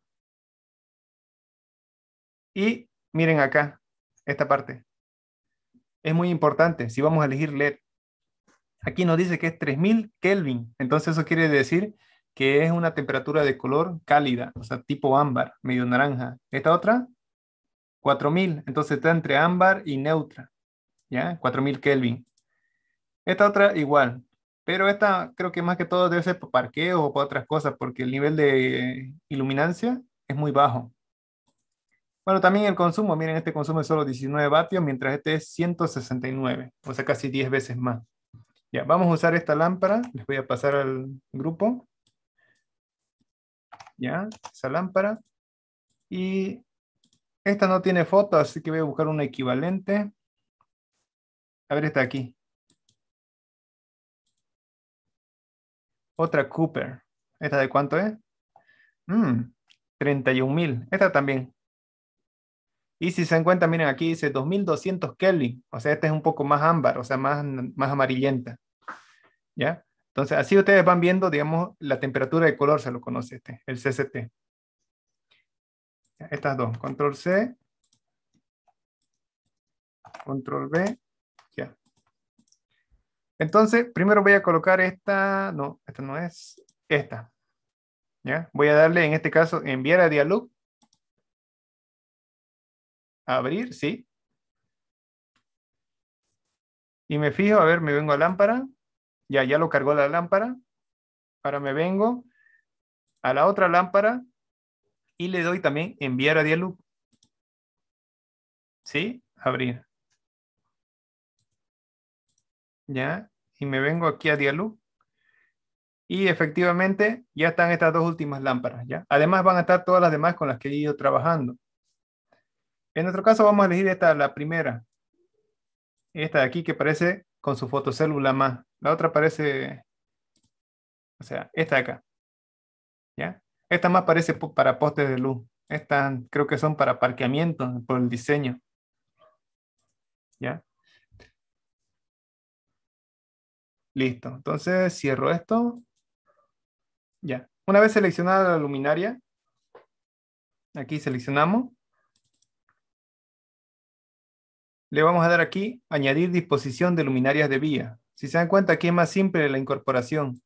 Y miren acá, esta parte. Es muy importante si vamos a elegir LED. Aquí nos dice que es 3000 Kelvin, entonces eso quiere decir que es una temperatura de color cálida, o sea, tipo ámbar, medio naranja. Esta otra, 4000, entonces está entre ámbar y neutra, ¿ya? 4000 Kelvin. Esta otra igual, pero esta creo que más que todo debe ser para parqueo o para otras cosas, porque el nivel de iluminancia es muy bajo. Bueno, también el consumo, miren, este consume solo 19 vatios, mientras este es 169, o sea, casi 10 veces más. Ya, vamos a usar esta lámpara, les voy a pasar al grupo. Ya, esa lámpara. Y esta no tiene foto, así que voy a buscar una equivalente. A ver, está aquí. Otra Cooper. ¿Esta de cuánto es? 31.000. Mm, 31 mil. Esta también. Y si se dan miren, aquí dice 2200 Kelvin. O sea, esta es un poco más ámbar, o sea, más, más amarillenta. ¿Ya? Entonces, así ustedes van viendo, digamos, la temperatura de color, se lo conoce este, el CCT. Estas dos, control C, control B, entonces, primero voy a colocar esta, no, esta no es, esta. ¿Ya? Voy a darle, en este caso, enviar a dialog. Abrir, sí. Y me fijo, a ver, me vengo a lámpara. Ya, ya lo cargó la lámpara. Ahora me vengo a la otra lámpara y le doy también enviar a dialog. ¿Sí? Abrir. ¿ya? Y me vengo aquí a Dialog. Y efectivamente ya están estas dos últimas lámparas, ¿ya? Además van a estar todas las demás con las que he ido trabajando. En nuestro caso vamos a elegir esta, la primera. Esta de aquí que parece con su fotocélula más. La otra parece, o sea, esta de acá. ¿Ya? Esta más parece para postes de luz. Estas creo que son para parqueamiento por el diseño. ¿Ya? Listo. Entonces cierro esto. Ya. Una vez seleccionada la luminaria, aquí seleccionamos. Le vamos a dar aquí añadir disposición de luminarias de vía. Si se dan cuenta, aquí es más simple la incorporación.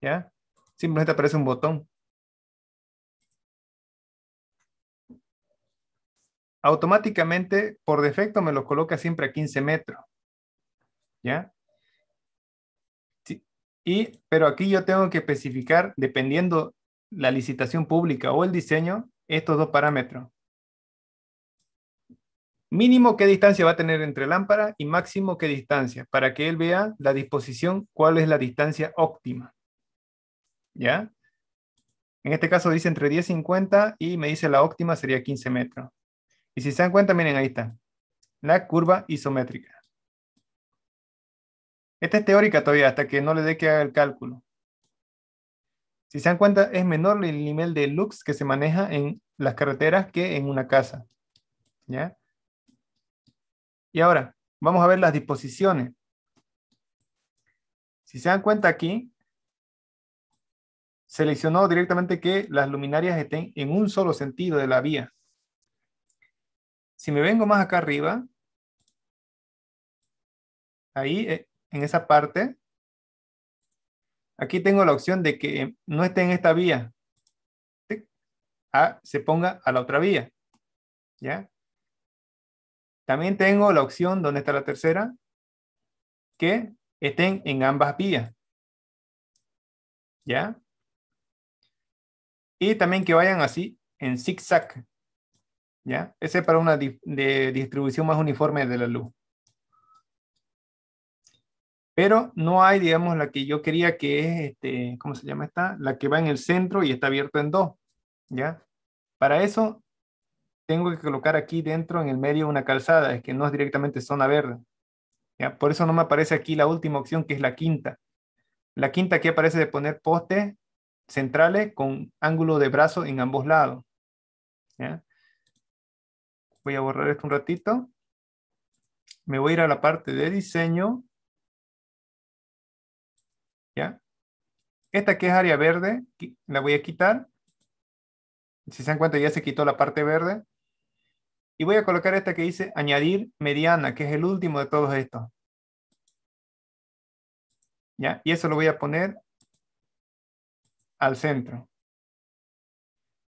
¿Ya? Simplemente aparece un botón. Automáticamente, por defecto, me los coloca siempre a 15 metros. ¿Ya? Y, pero aquí yo tengo que especificar, dependiendo la licitación pública o el diseño, estos dos parámetros. Mínimo qué distancia va a tener entre lámpara y máximo qué distancia, para que él vea la disposición, cuál es la distancia óptima. ¿Ya? En este caso dice entre 10 y 50 y me dice la óptima sería 15 metros. Y si se dan cuenta, miren, ahí está. La curva isométrica. Esta es teórica todavía, hasta que no le dé que haga el cálculo. Si se dan cuenta, es menor el nivel de lux que se maneja en las carreteras que en una casa. ¿Ya? Y ahora, vamos a ver las disposiciones. Si se dan cuenta aquí, seleccionó directamente que las luminarias estén en un solo sentido de la vía. Si me vengo más acá arriba, ahí eh, en esa parte, aquí tengo la opción de que no esté en esta vía. se ponga a la otra vía. ¿Ya? También tengo la opción, donde está la tercera? Que estén en ambas vías. ¿Ya? Y también que vayan así, en zigzag. ¿Ya? Ese es para una distribución más uniforme de la luz pero no hay, digamos, la que yo quería que es, este, ¿cómo se llama esta? La que va en el centro y está abierta en dos, ¿ya? Para eso tengo que colocar aquí dentro, en el medio, una calzada, es que no es directamente zona verde, ¿ya? Por eso no me aparece aquí la última opción, que es la quinta. La quinta que aparece de poner postes centrales con ángulo de brazo en ambos lados, ¿ya? Voy a borrar esto un ratito. Me voy a ir a la parte de diseño Esta que es área verde, la voy a quitar. Si se dan cuenta, ya se quitó la parte verde. Y voy a colocar esta que dice añadir mediana, que es el último de todos estos. ¿Ya? Y eso lo voy a poner al centro.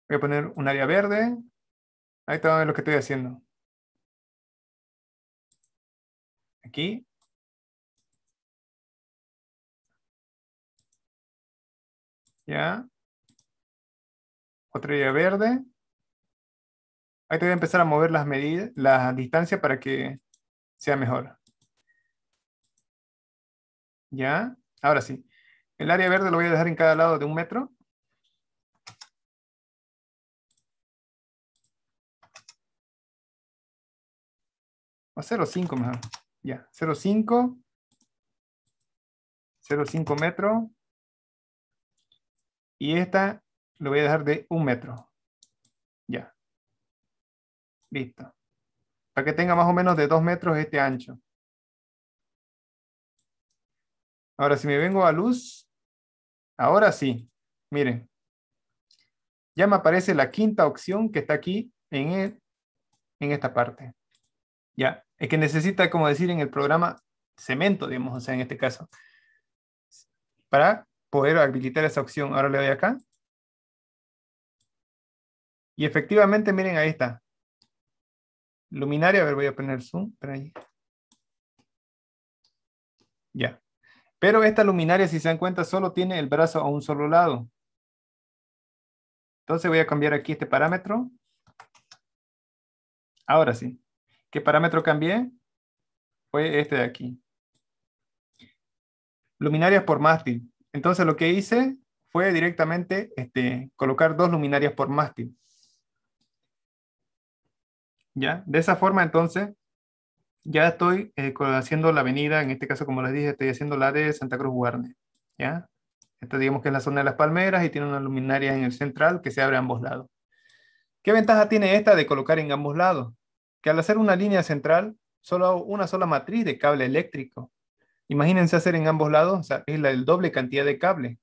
Voy a poner un área verde. Ahí está lo que estoy haciendo. Aquí. ¿ya? Otra área verde. Ahí te voy a empezar a mover las medidas, la distancia para que sea mejor. ¿Ya? Ahora sí. El área verde lo voy a dejar en cada lado de un metro. O 0,5 mejor. Ya, 0,5. 0,5 metro. Y esta lo voy a dejar de un metro. Ya. Listo. Para que tenga más o menos de dos metros este ancho. Ahora, si me vengo a luz, ahora sí. Miren. Ya me aparece la quinta opción que está aquí en, en esta parte. Ya. Es que necesita, como decir en el programa, cemento, digamos, o sea, en este caso. Para poder habilitar esa opción. Ahora le doy acá. Y efectivamente, miren, ahí está. Luminaria, a ver, voy a poner zoom. por ahí. Ya. Pero esta luminaria, si se dan cuenta, solo tiene el brazo a un solo lado. Entonces voy a cambiar aquí este parámetro. Ahora sí. ¿Qué parámetro cambié? Fue este de aquí. Luminarias por mástil. Entonces lo que hice fue directamente este, colocar dos luminarias por mástil. ¿Ya? De esa forma entonces ya estoy eh, haciendo la avenida, en este caso como les dije, estoy haciendo la de Santa Cruz Guarne. ¿Ya? Esta digamos que es la zona de las palmeras y tiene una luminaria en el central que se abre a ambos lados. ¿Qué ventaja tiene esta de colocar en ambos lados? Que al hacer una línea central, solo una sola matriz de cable eléctrico Imagínense hacer en ambos lados, es la, el doble cantidad de cable.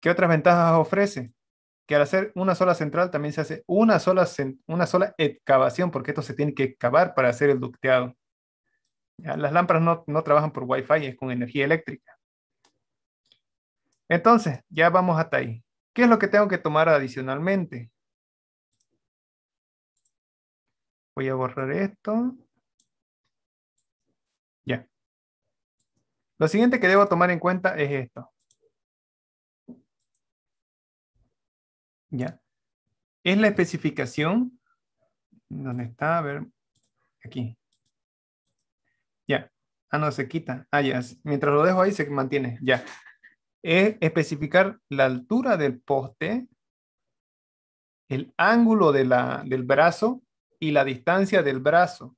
¿Qué otras ventajas ofrece? Que al hacer una sola central también se hace una sola, una sola excavación, porque esto se tiene que excavar para hacer el ducteado. Las lámparas no, no trabajan por Wi-Fi, es con energía eléctrica. Entonces, ya vamos hasta ahí. ¿Qué es lo que tengo que tomar adicionalmente? Voy a borrar esto. Lo siguiente que debo tomar en cuenta es esto. Ya. Es la especificación. ¿Dónde está? A ver. Aquí. Ya. Ah, no, se quita. Ah, ya. Mientras lo dejo ahí se mantiene. Ya. Es especificar la altura del poste, el ángulo de del brazo y la distancia del brazo.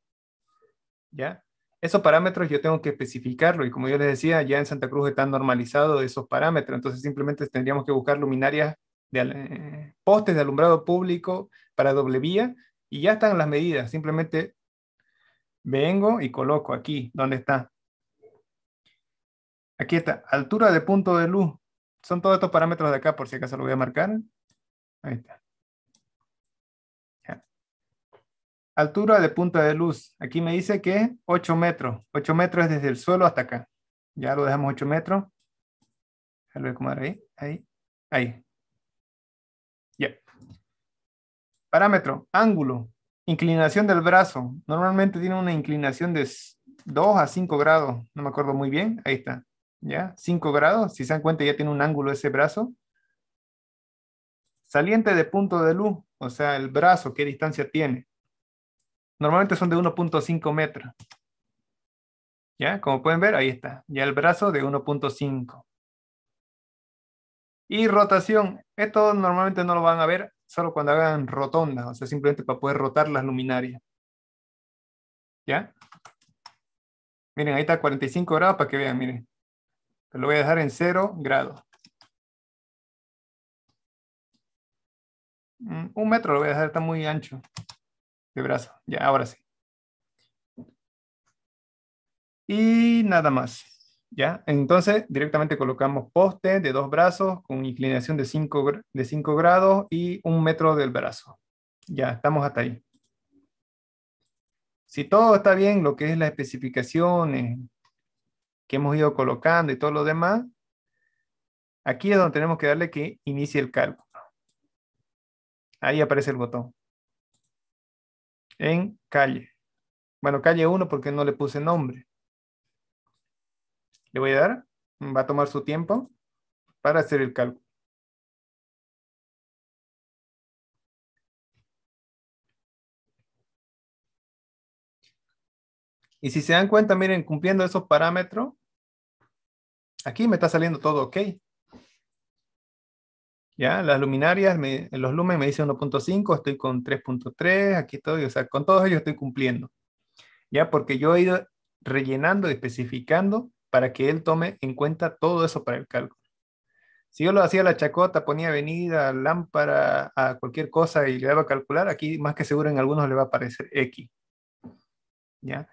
¿Ya? esos parámetros yo tengo que especificarlo y como yo les decía, ya en Santa Cruz están normalizados esos parámetros, entonces simplemente tendríamos que buscar luminarias de eh, postes de alumbrado público para doble vía y ya están las medidas, simplemente vengo y coloco aquí donde está. Aquí está, altura de punto de luz. Son todos estos parámetros de acá, por si acaso lo voy a marcar. Ahí está. Altura de punta de luz. Aquí me dice que 8 metros. 8 metros es desde el suelo hasta acá. Ya lo dejamos 8 metros. Déjalo acomodar ahí. Ahí. Ahí. Ya. Parámetro. Ángulo. Inclinación del brazo. Normalmente tiene una inclinación de 2 a 5 grados. No me acuerdo muy bien. Ahí está. Ya. 5 grados. Si se dan cuenta ya tiene un ángulo ese brazo. Saliente de punto de luz. O sea, el brazo, ¿qué distancia tiene? Normalmente son de 1.5 metros. ¿Ya? Como pueden ver, ahí está. Ya el brazo de 1.5. Y rotación. Esto normalmente no lo van a ver solo cuando hagan rotondas, o sea, simplemente para poder rotar las luminarias. ¿Ya? Miren, ahí está 45 grados para que vean, miren. lo voy a dejar en 0 grados. Mm, un metro lo voy a dejar, está muy ancho de brazo. Ya, ahora sí. Y nada más. ¿Ya? Entonces, directamente colocamos poste de dos brazos con inclinación de 5 de cinco grados y un metro del brazo. Ya, estamos hasta ahí. Si todo está bien, lo que es las especificaciones que hemos ido colocando y todo lo demás, aquí es donde tenemos que darle que inicie el cálculo. Ahí aparece el botón en calle. Bueno, calle 1 porque no le puse nombre. Le voy a dar, va a tomar su tiempo para hacer el cálculo. Y si se dan cuenta, miren, cumpliendo esos parámetros, aquí me está saliendo todo ok. ¿ya? Las luminarias, los lumen me dice 1.5, estoy con 3.3, aquí todo o sea, con todos ellos estoy cumpliendo, ¿ya? Porque yo he ido rellenando y especificando para que él tome en cuenta todo eso para el cálculo. Si yo lo hacía a la chacota, ponía avenida, lámpara, a cualquier cosa y le daba a calcular, aquí más que seguro en algunos le va a aparecer X, ¿ya?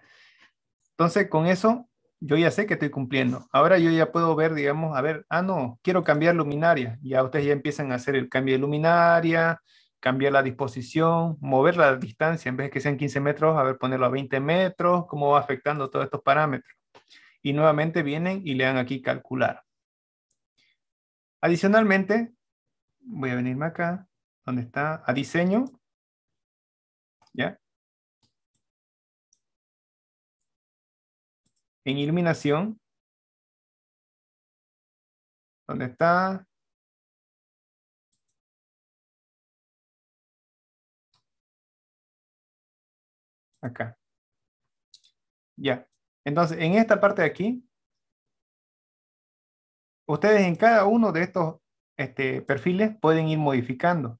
Entonces, con eso yo ya sé que estoy cumpliendo. Ahora yo ya puedo ver, digamos, a ver, ah, no, quiero cambiar luminaria. Ya ustedes ya empiezan a hacer el cambio de luminaria, cambiar la disposición, mover la distancia, en vez de que sean 15 metros, a ver, ponerlo a 20 metros, cómo va afectando todos estos parámetros. Y nuevamente vienen y le dan aquí calcular. Adicionalmente, voy a venirme acá, donde está, a diseño, en iluminación. ¿Dónde está? Acá. Ya. Entonces, en esta parte de aquí, ustedes en cada uno de estos este, perfiles pueden ir modificando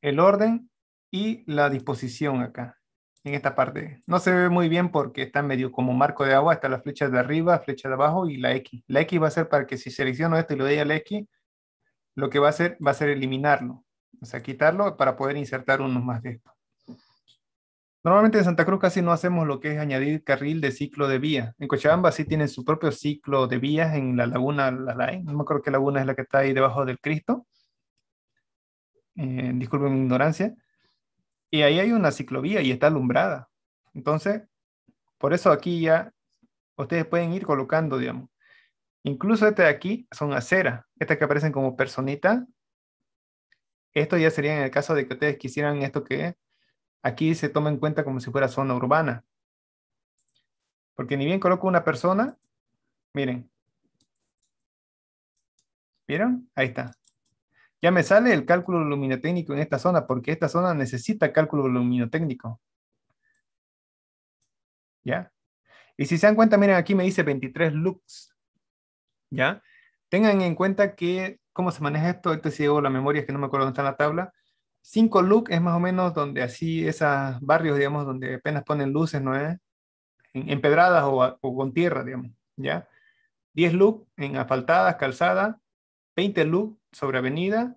el orden y la disposición acá en esta parte. No se ve muy bien porque está medio como marco de agua, está las flechas de arriba, flecha de abajo y la X. La X va a ser para que si selecciono esto y lo doy a la X, lo que va a hacer va a ser eliminarlo. O sea, quitarlo para poder insertar unos más de esto. Normalmente en Santa Cruz casi no hacemos lo que es añadir carril de ciclo de vía. En Cochabamba sí tienen su propio ciclo de vías en la laguna, la, no me acuerdo qué laguna es la que está ahí debajo del Cristo. Eh, disculpen mi ignorancia. Y ahí hay una ciclovía y está alumbrada. Entonces, por eso aquí ya ustedes pueden ir colocando, digamos. Incluso este de aquí son aceras. Estas que aparecen como personitas. Esto ya sería en el caso de que ustedes quisieran esto que aquí se toma en cuenta como si fuera zona urbana. Porque ni bien coloco una persona, miren. ¿Vieron? Ahí está ya me sale el cálculo luminotécnico en esta zona, porque esta zona necesita cálculo luminotécnico. ¿Ya? Y si se dan cuenta, miren, aquí me dice 23 lux. ¿Ya? Tengan en cuenta que, ¿cómo se maneja esto? Esto si llevo la memoria, es que no me acuerdo dónde está la tabla. 5 lux es más o menos donde así, esos barrios, digamos, donde apenas ponen luces, ¿no es? En, empedradas o, con tierra, digamos, ¿ya? 10 lux en asfaltadas, calzadas. 20 lux sobre avenida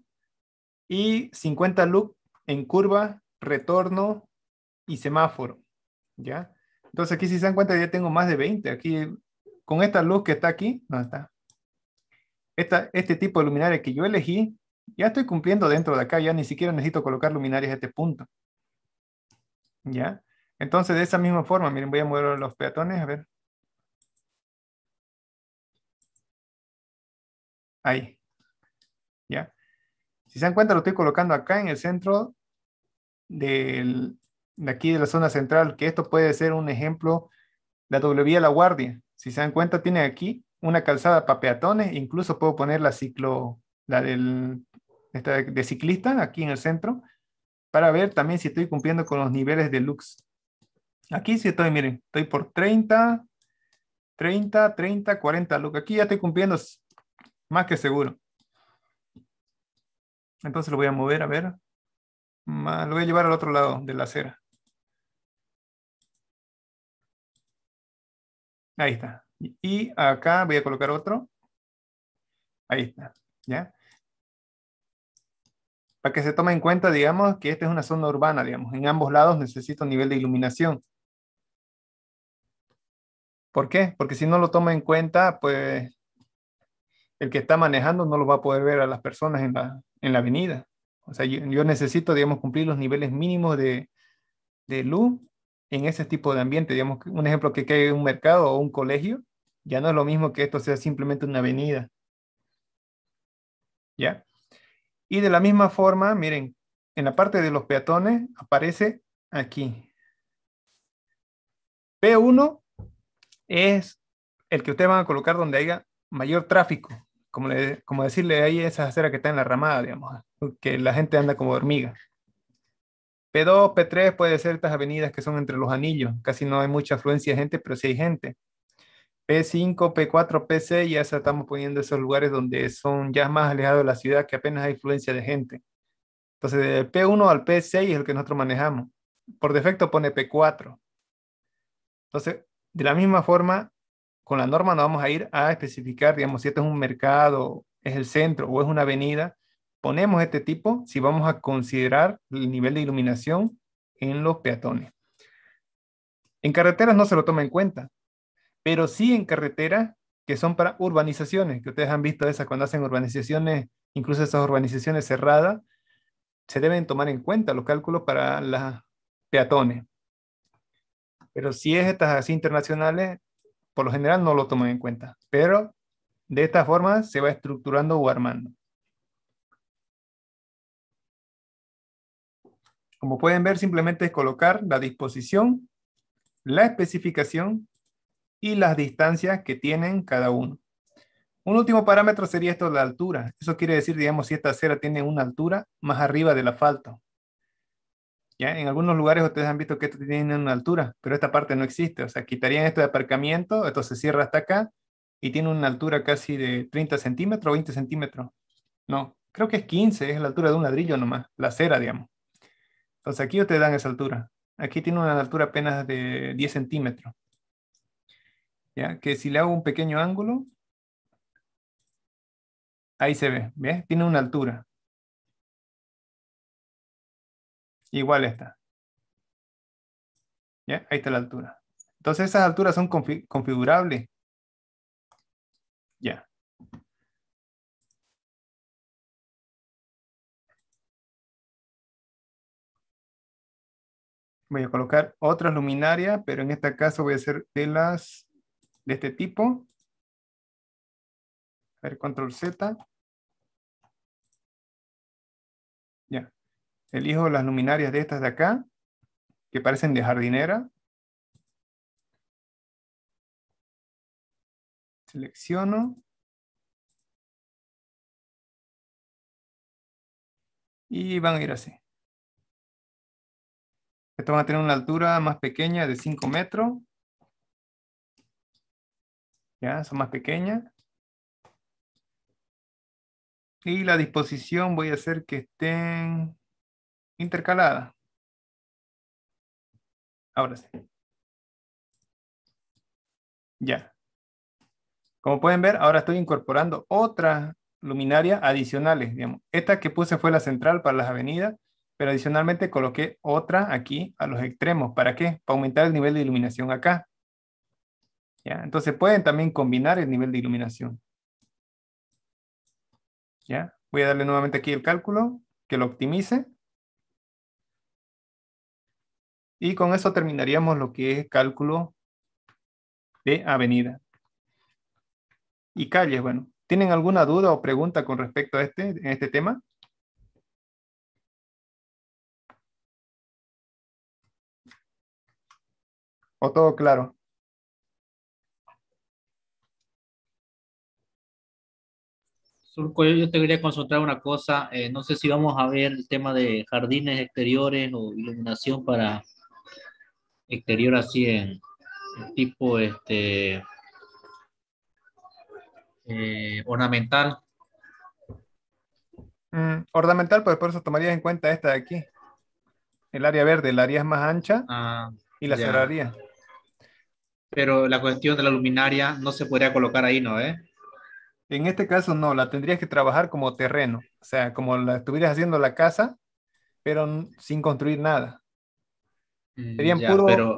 y 50 luz en curva, retorno y semáforo, ¿ya? Entonces aquí si se dan cuenta ya tengo más de 20. Aquí con esta luz que está aquí, no está? este tipo de luminaria que yo elegí, ya estoy cumpliendo dentro de acá, ya ni siquiera necesito colocar luminarias a este punto. ¿Ya? Entonces de esa misma forma, miren, voy a mover los peatones, a ver. Ahí. ¿ya? Si se dan cuenta, lo estoy colocando acá en el centro de aquí de la zona central, que esto puede ser un ejemplo, la W La Guardia. Si se dan cuenta, tiene aquí una calzada para peatones, incluso puedo poner la ciclo, la del, de ciclista aquí en el centro, para ver también si estoy cumpliendo con los niveles de lux. Aquí sí estoy, miren, estoy por 30, 30, 30, 40 lux. Aquí ya estoy cumpliendo más que seguro. Entonces lo voy a mover, a ver. Lo voy a llevar al otro lado de la acera. Ahí está. Y acá voy a colocar otro. Ahí está. ¿Ya? Para que se tome en cuenta, digamos, que esta es una zona urbana, digamos. En ambos lados necesito nivel de iluminación. ¿Por qué? Porque si no lo toma en cuenta, pues el que está manejando no lo va a poder ver a las personas en la, en la avenida. O sea, yo, necesito, digamos, cumplir los niveles mínimos de, de, luz en ese tipo de ambiente. Digamos, un ejemplo que en un mercado o un colegio, ya no es lo mismo que esto sea simplemente una avenida. ¿Ya? Y de la misma forma, miren, en la parte de los peatones aparece aquí. P1 es el que ustedes van a colocar donde haya mayor tráfico como, como decirle, hay esas aceras que están en la ramada, digamos, ah, que la gente anda como hormiga. P2, P3 puede ser estas avenidas que son entre los anillos, casi no hay mucha afluencia de gente, pero sí hay gente. P5, P4, P6, ya estamos poniendo esos lugares donde son ya más alejados de la ciudad, que apenas hay influencia de gente. Entonces, del P1 al P6 es el que nosotros manejamos. Por defecto pone P4. Entonces, de la misma forma, con la norma nos vamos a ir a especificar, digamos, si esto es un mercado, es el centro o es una avenida, ponemos este tipo si vamos a considerar el nivel de iluminación en los peatones. En carreteras no se lo toma en cuenta, pero sí en carreteras que son para urbanizaciones, que ustedes han visto esas cuando hacen urbanizaciones, incluso esas urbanizaciones cerradas, se deben tomar en cuenta los cálculos para las peatones. Pero si es estas así internacionales, por lo general no lo toman en cuenta, pero de esta forma se va estructurando o armando. Como pueden ver, simplemente es colocar la disposición, la especificación y las distancias que tienen cada uno. Un último parámetro sería esto de la altura. Eso quiere decir, digamos, si esta acera tiene una altura más arriba de la ¿ya? En algunos lugares ustedes han visto que esto tiene una altura, pero esta parte no existe. O sea, quitarían esto de aparcamiento, esto se cierra hasta acá y tiene una altura casi de 30 centímetros 20 centímetros. No, creo que es 15, es la altura de un ladrillo nomás, la acera, digamos. Entonces aquí ustedes dan esa altura. Aquí tiene una altura apenas de 10 centímetros. ¿Ya? Que si le hago un pequeño ángulo, ahí se ve, ¿ves? Tiene una altura. igual está. ¿Ya? Ahí está la altura. Entonces esas alturas son configurables. Ya. Voy a colocar otras luminarias, pero en este caso voy a hacer telas de este tipo. A ver, control Z. elijo las luminarias de estas de acá, que parecen de jardinera. Selecciono. Y van a ir así. Esto van a tener una altura más pequeña de 5 metros. Ya, son más pequeñas. Y la disposición voy a hacer que estén intercalada. Ahora sí. Ya. Como pueden ver, ahora estoy incorporando otras luminarias adicionales. Esta que puse fue la central para las avenidas, pero adicionalmente coloqué otra aquí a los extremos. ¿Para qué? Para aumentar el nivel de iluminación acá. ¿Ya? Entonces pueden también combinar el nivel de iluminación. ¿Ya? Voy a darle nuevamente aquí el cálculo, que lo optimice. Y con eso terminaríamos lo que es cálculo de avenida. Y calles, bueno, ¿tienen alguna duda o pregunta con respecto a este, en este tema? ¿O todo claro? Surco, yo te quería consultar una cosa. Eh, no sé si vamos a ver el tema de jardines exteriores o iluminación para exterior así en tipo este eh, ornamental. Mm, ornamental, pues por eso tomarías en cuenta esta de aquí. El área verde, el área es más ancha ah, y la cerraría Pero la cuestión de la luminaria no se podría colocar ahí, ¿no? Eh? En este caso no, la tendrías que trabajar como terreno, o sea, como la estuvieras haciendo la casa, pero sin construir nada. Mm, Serían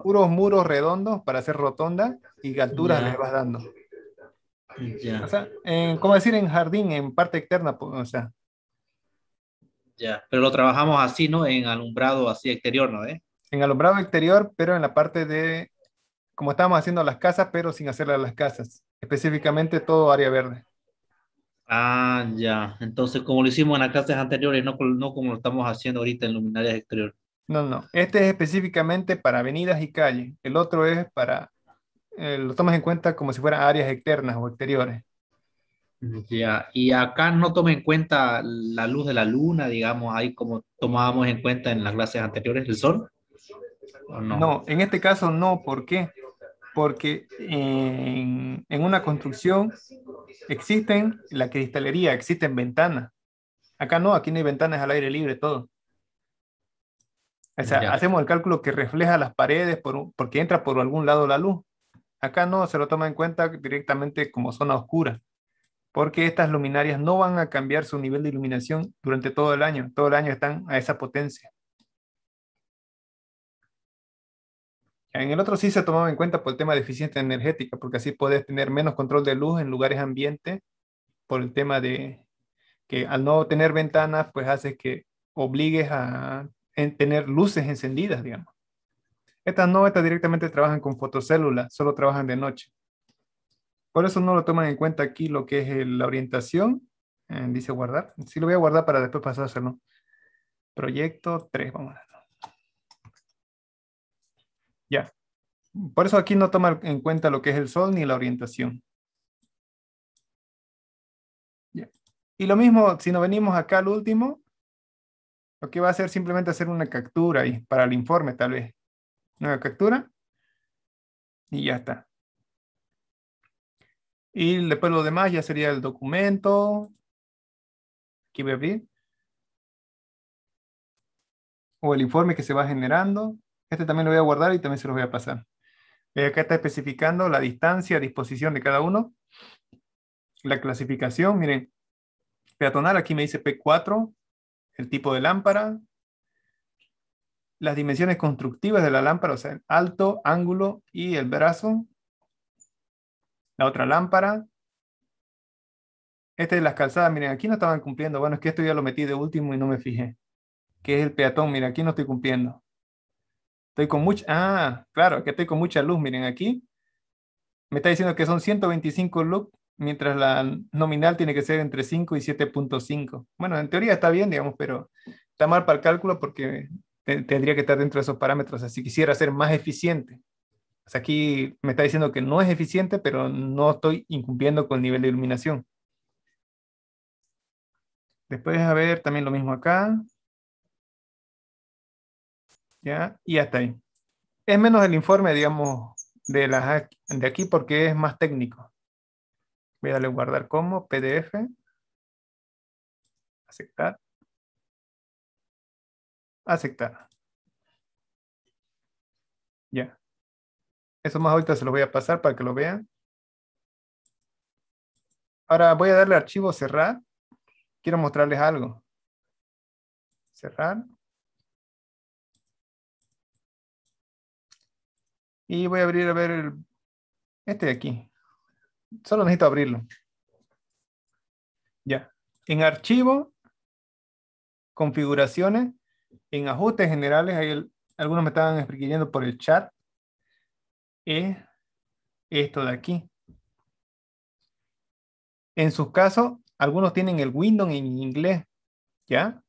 puros, muros redondos para hacer rotonda y alturas le vas dando. O sea, como decir en jardín, en parte externa, o sea. Ya, pero lo trabajamos así, ¿no? En alumbrado así exterior, ¿no? Eh? En alumbrado exterior, pero en la parte de, como estamos haciendo las casas, pero sin hacerle las casas. Específicamente todo área verde. Ah, ya. Entonces, como lo hicimos en las casas anteriores, no, no como lo estamos haciendo ahorita en luminarias exteriores no, no. Este es específicamente para avenidas y calles. El otro es para, eh, lo tomas en cuenta como si fueran áreas externas o exteriores. Mm, ya, y acá no toma en cuenta la luz de la luna, digamos, ahí como tomábamos en cuenta en las clases anteriores el sol. no? en este caso no, ¿por qué? Porque en, en una construcción existen la cristalería, existen ventanas. Acá no, aquí no hay ventanas al aire libre, todo. O sea, hacemos el cálculo que refleja las paredes por porque entra por algún lado la luz. Acá no, se lo toma en cuenta directamente como zona oscura, porque estas luminarias no van a cambiar su nivel de iluminación durante todo el año. Todo el año están a esa potencia. En el otro sí se tomaba en cuenta por el tema de eficiencia energética, porque así puedes tener menos control de luz en lugares ambientes por el tema de que al no tener ventanas, pues haces que obligues a en tener luces encendidas, digamos. Estas no, estas directamente trabajan con fotocélulas, solo trabajan de noche. Por eso no lo toman en cuenta aquí lo que es eh, la orientación. Eh, dice guardar. Sí lo voy a guardar para después pasárselo. Proyecto 3, vamos a Ya. Por eso aquí no toma en cuenta lo que es el sol ni la orientación. Ya. Y lo mismo, si nos venimos acá al último, lo que va a hacer simplemente hacer una captura y para el informe tal vez. Nueva captura y ya está. Y después lo demás ya sería el documento. Aquí voy a abrir. O el informe que se va generando. Este también lo voy a guardar y también se lo voy a pasar. Eh, acá está especificando la distancia disposición de cada uno. La clasificación, miren, peatonal, aquí me dice P4, el tipo de lámpara, las dimensiones constructivas de la lámpara, o sea, alto, ángulo y el brazo, la otra lámpara, este de las calzadas, miren, aquí no estaban cumpliendo, bueno, es que esto ya lo metí de último y no me fijé, que es el peatón, miren, aquí no estoy cumpliendo. Estoy con mucha, ah, claro, que estoy con mucha luz, miren, aquí me está diciendo que son 125 lux mientras la nominal tiene que ser entre 5 y 7.5. Bueno, en teoría está bien, digamos, pero está mal para el cálculo porque tendría que estar dentro de esos parámetros, así quisiera ser más eficiente. aquí me está diciendo que no es eficiente, pero no estoy incumpliendo con el nivel de iluminación. Después, a ver, también lo mismo acá. ¿Ya? Y hasta ahí. Es menos el informe, digamos, de, las, de aquí porque es más técnico. Voy a darle guardar como, PDF. Aceptar. Aceptar. Ya. Eso más ahorita se lo voy a pasar para que lo vean. Ahora voy a darle archivo cerrar. Quiero mostrarles algo. Cerrar. Y voy a abrir a ver este de aquí. Solo necesito abrirlo. Ya. En archivo, configuraciones, en ajustes generales, algunos me estaban expliquiendo por el chat, es esto de aquí. En sus casos, algunos tienen el Windows en inglés, ¿ya?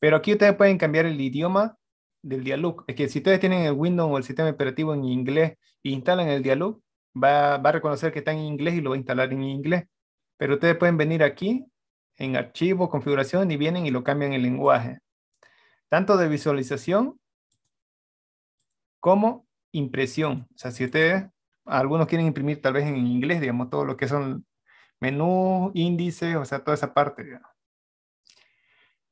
Pero aquí ustedes pueden cambiar el idioma del dialog. Es que si ustedes tienen el Windows o el sistema operativo en inglés e instalan el dialog, va, va a reconocer que está en inglés y lo va a instalar en inglés. Pero ustedes pueden venir aquí en archivo, configuración y vienen y lo cambian el lenguaje. Tanto de visualización como impresión. O sea, si ustedes, algunos quieren imprimir tal vez en inglés, digamos, todo lo que son menús, índices, o sea, toda esa parte.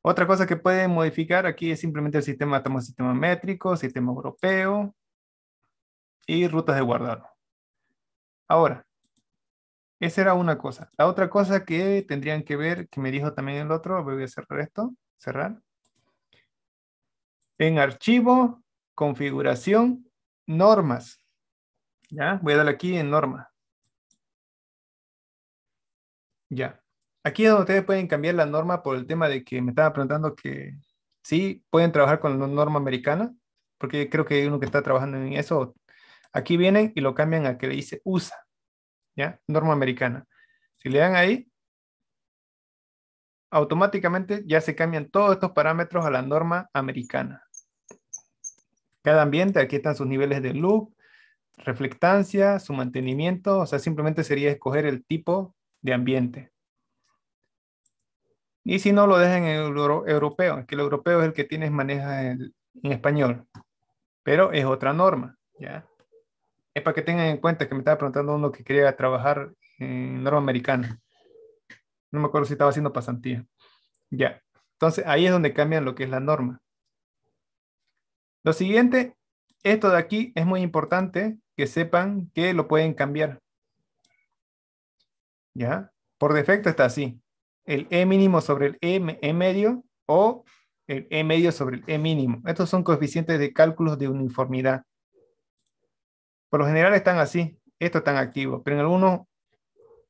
Otra cosa que pueden modificar aquí es simplemente el sistema, estamos sistema métrico, sistema europeo y rutas de guardado. Ahora, esa era una cosa. La otra cosa que tendrían que ver, que me dijo también el otro, voy a cerrar esto, cerrar. En archivo, configuración, normas. ¿Ya? Voy a darle aquí en norma. Ya. Aquí es donde ustedes pueden cambiar la norma por el tema de que me estaba preguntando que sí pueden trabajar con la norma americana, porque creo que hay uno que está trabajando en eso, Aquí vienen y lo cambian a que le dice USA, ¿ya? Norma americana. Si le dan ahí, automáticamente ya se cambian todos estos parámetros a la norma americana. Cada ambiente, aquí están sus niveles de loop, reflectancia, su mantenimiento, o sea, simplemente sería escoger el tipo de ambiente. Y si no, lo dejan en el europeo, que el europeo es el que tienes, maneja en español, pero es otra norma, ¿ya? Es para que tengan en cuenta que me estaba preguntando uno que quería trabajar en norma americana. No me acuerdo si estaba haciendo pasantía. Ya. Entonces ahí es donde cambian lo que es la norma. Lo siguiente, esto de aquí es muy importante que sepan que lo pueden cambiar. ¿Ya? Por defecto está así. El E mínimo sobre el E, e medio o el E medio sobre el E mínimo. Estos son coeficientes de cálculos de uniformidad. Por lo general están así, estos están activos, pero en algunos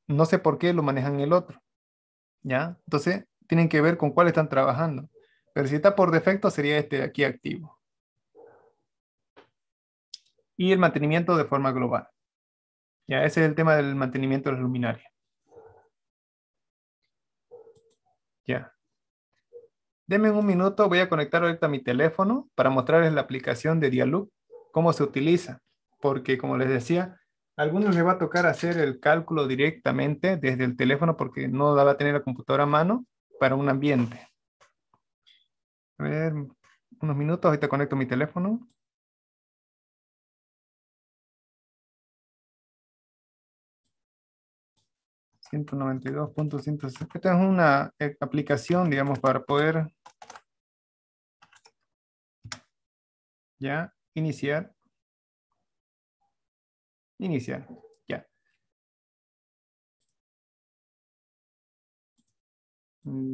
no sé por qué lo manejan el otro. ¿Ya? Entonces, tienen que ver con cuál están trabajando. Pero si está por defecto, sería este de aquí activo. Y el mantenimiento de forma global. Ya, ese es el tema del mantenimiento de las luminarias. Ya. Denme un minuto, voy a conectar ahorita mi teléfono para mostrarles la aplicación de Dialog, cómo se utiliza porque como les decía, a algunos les va a tocar hacer el cálculo directamente desde el teléfono porque no la a tener la computadora a mano para un ambiente. A ver, unos minutos, ahorita conecto mi teléfono. .192 Esta es una eh, aplicación, digamos, para poder ya iniciar Iniciar. Ya.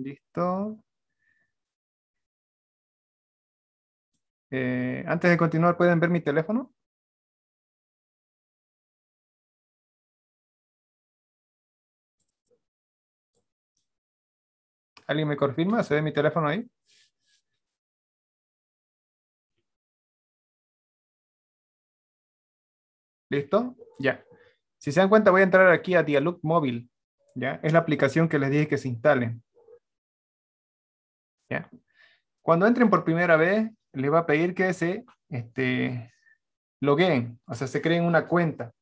Listo. Eh, antes de continuar, ¿pueden ver mi teléfono? ¿Alguien me confirma? ¿Se ve mi teléfono ahí? ¿Listo? Ya. Si se dan cuenta, voy a entrar aquí a Dialog Móvil. ¿Ya? Es la aplicación que les dije que se instalen ¿Ya? Cuando entren por primera vez, les va a pedir que se este, logueen, o sea, se creen una cuenta.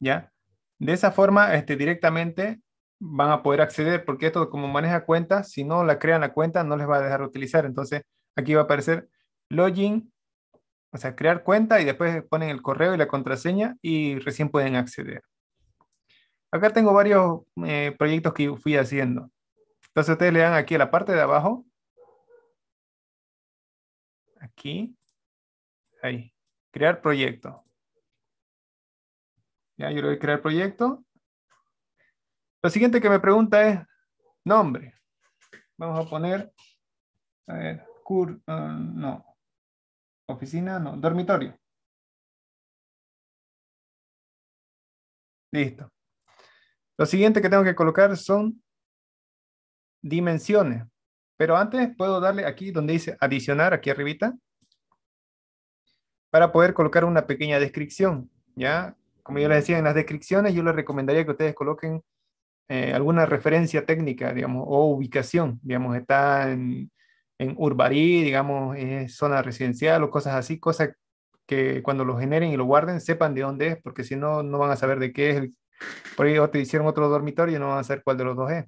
¿Ya? De esa forma, este, directamente van a poder acceder, porque esto como maneja cuentas, si no la crean la cuenta, no les va a dejar utilizar. Entonces, aquí va a aparecer login o sea, crear cuenta y después ponen el correo y la contraseña y recién pueden acceder. Acá tengo varios eh, proyectos que fui haciendo. Entonces ustedes le dan aquí a la parte de abajo. Aquí. Ahí. Crear proyecto. Ya, yo le doy crear proyecto. Lo siguiente que me pregunta es nombre. Vamos a poner, a ver, cur, ah, no, oficina, no, dormitorio. Listo. Lo siguiente que tengo que colocar son dimensiones. Pero antes puedo darle aquí donde dice adicionar, aquí arribita, para poder colocar una pequeña descripción. ¿ya? Como yo les decía, en las descripciones yo les recomendaría que ustedes coloquen eh, alguna referencia técnica, digamos, o ubicación. Digamos, está en, en Urbarí, digamos, en zona residencial o cosas así, cosas que cuando lo generen y lo guarden sepan de dónde es, porque si no, no van a saber de qué es. Por ahí te hicieron otro dormitorio y no van a saber cuál de los dos es.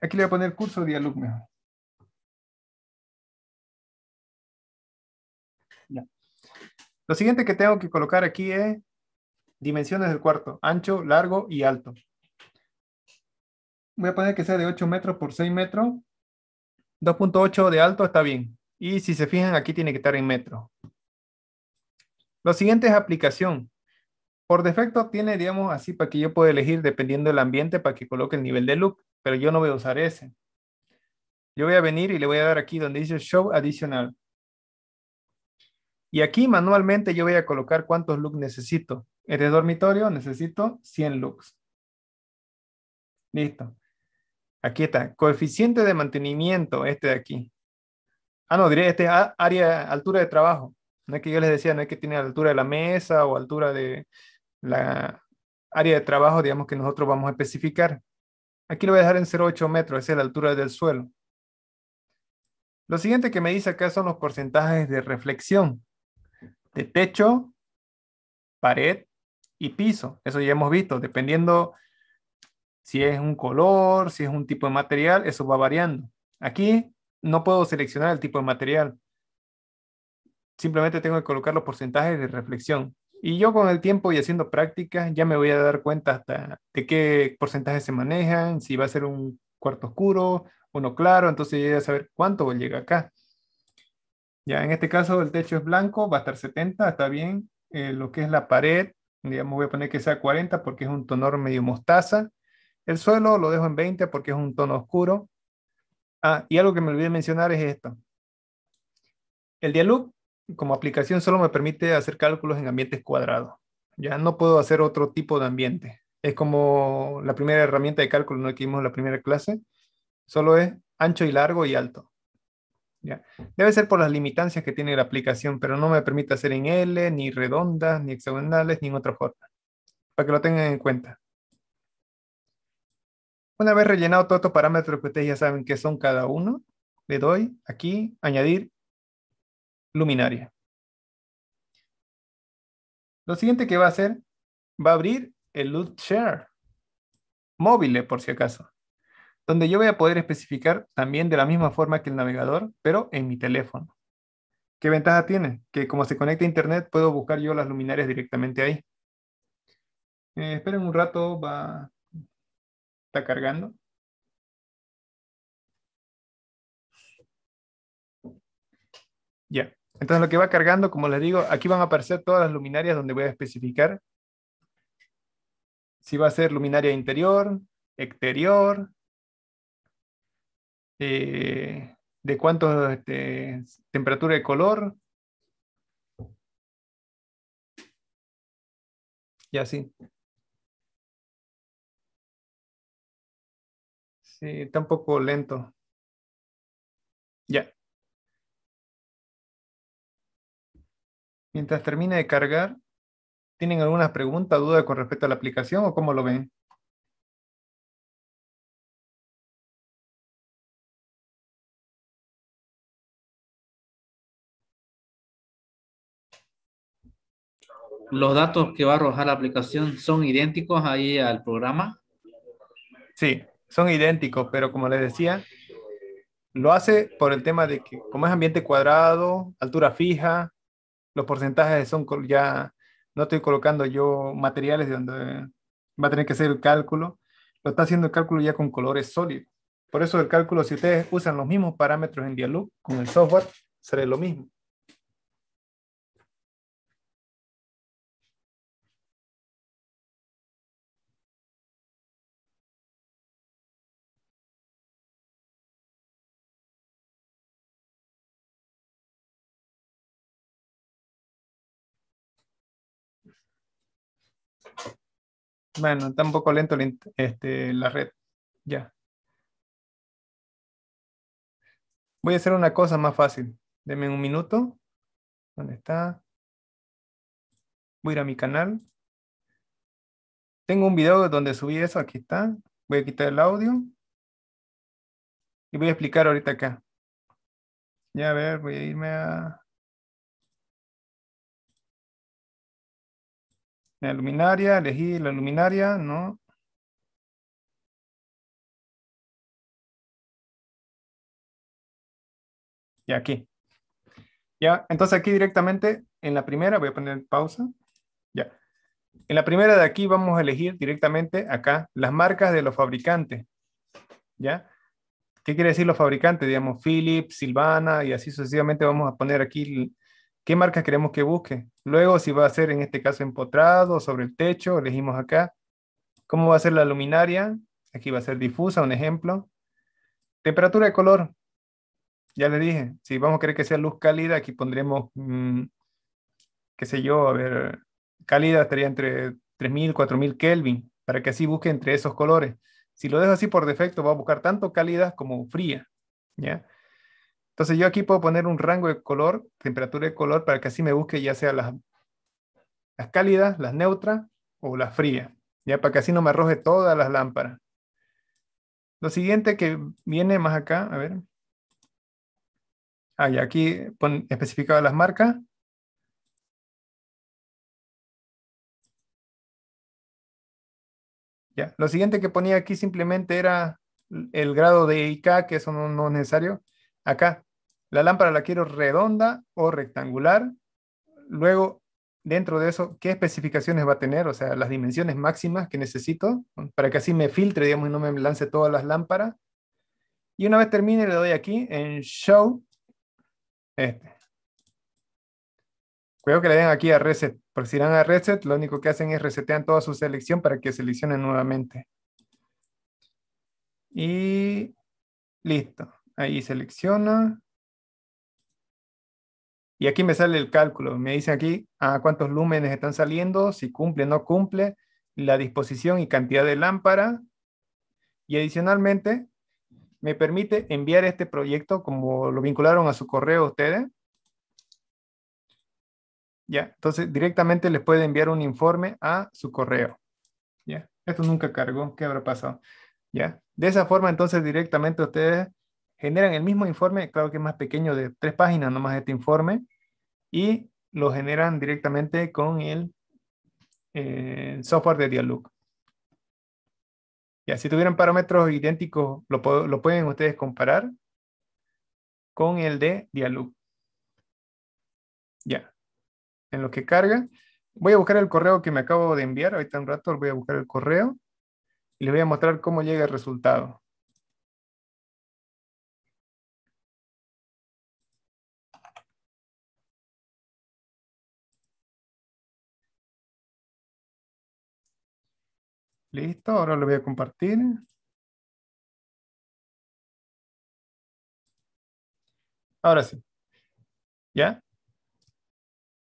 Aquí le voy a poner curso de alumno. Lo siguiente que tengo que colocar aquí es dimensiones del cuarto, ancho, largo y alto. Voy a poner que sea de 8 metros por 6 metros 2.8 de alto está bien. Y si se fijan, aquí tiene que estar en metro. Lo siguiente es aplicación. Por defecto tiene, digamos, así para que yo pueda elegir dependiendo del ambiente para que coloque el nivel de look. pero yo no voy a usar ese. Yo voy a venir y le voy a dar aquí donde dice Show Additional. Y aquí manualmente yo voy a colocar cuántos looks necesito. En el dormitorio necesito 100 looks. Listo. Aquí está, coeficiente de mantenimiento, este de aquí. Ah, no, diría, este área, altura de trabajo. No es que yo les decía, no es que tiene altura de la mesa o altura de la área de trabajo, digamos, que nosotros vamos a especificar. Aquí lo voy a dejar en 0,8 metros, esa es la altura del suelo. Lo siguiente que me dice acá son los porcentajes de reflexión de techo, pared y piso. Eso ya hemos visto, dependiendo si es un color, si es un tipo de material, eso va variando. Aquí no puedo seleccionar el tipo de material. Simplemente tengo que colocar los porcentajes de reflexión. Y yo con el tiempo y haciendo prácticas ya me voy a dar cuenta hasta de qué porcentajes se manejan, si va a ser un cuarto oscuro, uno claro, entonces ya voy a saber cuánto llega acá. Ya en este caso el techo es blanco, va a estar 70, está bien. Eh, lo que es la pared, digamos voy a poner que sea 40 porque es un tono medio mostaza. El suelo lo dejo en 20 porque es un tono oscuro. Ah, y algo que me olvidé mencionar es esto. El Dialog como aplicación solo me permite hacer cálculos en ambientes cuadrados. Ya no puedo hacer otro tipo de ambiente. Es como la primera herramienta de cálculo ¿no? que vimos en la primera clase. Solo es ancho y largo y alto. Ya. Debe ser por las limitancias que tiene la aplicación, pero no me permite hacer en L, ni redondas, ni hexagonales, ni en otra forma. Para que lo tengan en cuenta. Una vez rellenado todos estos parámetros que ustedes ya saben que son cada uno, le doy aquí añadir luminaria. Lo siguiente que va a hacer, va a abrir el loot share, móvil por si acaso, donde yo voy a poder especificar también de la misma forma que el navegador, pero en mi teléfono. ¿Qué ventaja tiene? Que como se conecta a internet, puedo buscar yo las luminarias directamente ahí. Eh, esperen un rato, va, Está cargando. Ya. Entonces lo que va cargando, como les digo, aquí van a aparecer todas las luminarias donde voy a especificar si va a ser luminaria interior, exterior, eh, de cuánto este, temperatura de color. Y así. Sí, está un poco lento. Ya. Mientras termine de cargar, ¿tienen alguna pregunta, duda con respecto a la aplicación o cómo lo ven? los datos que va a arrojar la aplicación son idénticos ahí al programa. Sí son idénticos, pero como les decía, lo hace por el tema de que como es ambiente cuadrado, altura fija, los porcentajes son ya, no estoy colocando yo materiales de donde va a tener que hacer el cálculo, lo está haciendo el cálculo ya con colores sólidos. Por eso el cálculo, si ustedes usan los mismos parámetros en Dialog con el software, será lo mismo. Bueno, está un poco lento este, la red. Ya. Voy a hacer una cosa más fácil. Deme un minuto. ¿Dónde está? Voy a ir a mi canal. Tengo un video donde subí eso. Aquí está. Voy a quitar el audio. Y voy a explicar ahorita acá. Ya a ver, voy a irme a... La luminaria, elegí la luminaria, ¿no? Y aquí. Ya, entonces aquí directamente en la primera, voy a poner pausa. Ya. En la primera de aquí vamos a elegir directamente acá las marcas de los fabricantes. ¿Ya? ¿Qué quiere decir los fabricantes? Digamos, Philips, Silvana y así sucesivamente vamos a poner aquí qué marcas queremos que busque. Luego, si va a ser en este caso empotrado, sobre el techo, elegimos acá. ¿Cómo va a ser la luminaria? Aquí va a ser difusa, un ejemplo. Temperatura de color. Ya le dije, si vamos a querer que sea luz cálida, aquí pondremos, mm, qué sé yo, a ver, cálida estaría entre 3000, 4000 Kelvin, para que así busque entre esos colores. Si lo dejo así por defecto, va a buscar tanto cálida como fría, ¿ya? Entonces yo aquí puedo poner un rango de color, temperatura de color, para que así me busque ya sea las, cálidas, las neutras o las frías, ya para que así no me arroje todas las lámparas. Lo siguiente que viene más acá, a ver. Ah, ya aquí pon las marcas. Ya, lo siguiente que ponía aquí simplemente era el grado de IK, que eso no es necesario. Acá, la lámpara la quiero redonda o rectangular. Luego, dentro de eso, ¿qué especificaciones va a tener? O sea, las dimensiones máximas que necesito para que así me filtre, digamos, y no me lance todas las lámparas. Y una vez termine, le doy aquí en Show. Este. Cuidado que le den aquí a Reset, porque si dan a Reset, lo único que hacen es resetear toda su selección para que seleccionen nuevamente. Y listo. Ahí selecciona. Y aquí me sale el cálculo. Me dice aquí a ah, cuántos lúmenes están saliendo, si cumple, no cumple, la disposición y cantidad de lámpara. Y adicionalmente, me permite enviar este proyecto como lo vincularon a su correo ustedes. Ya, entonces directamente les puede enviar un informe a su correo. Ya, esto nunca cargó, ¿qué habrá pasado? Ya, de esa forma entonces directamente ustedes generan el mismo informe, claro que es más pequeño, de tres páginas nomás este informe, y lo generan directamente con el eh, software de Dialog. Ya, si tuvieran parámetros idénticos, lo, lo pueden ustedes comparar con el de Dialog. Ya, en lo que carga, voy a buscar el correo que me acabo de enviar, ahorita un rato voy a buscar el correo, y les voy a mostrar cómo llega el resultado. Listo, ahora lo voy a compartir. Ahora sí. ¿Ya?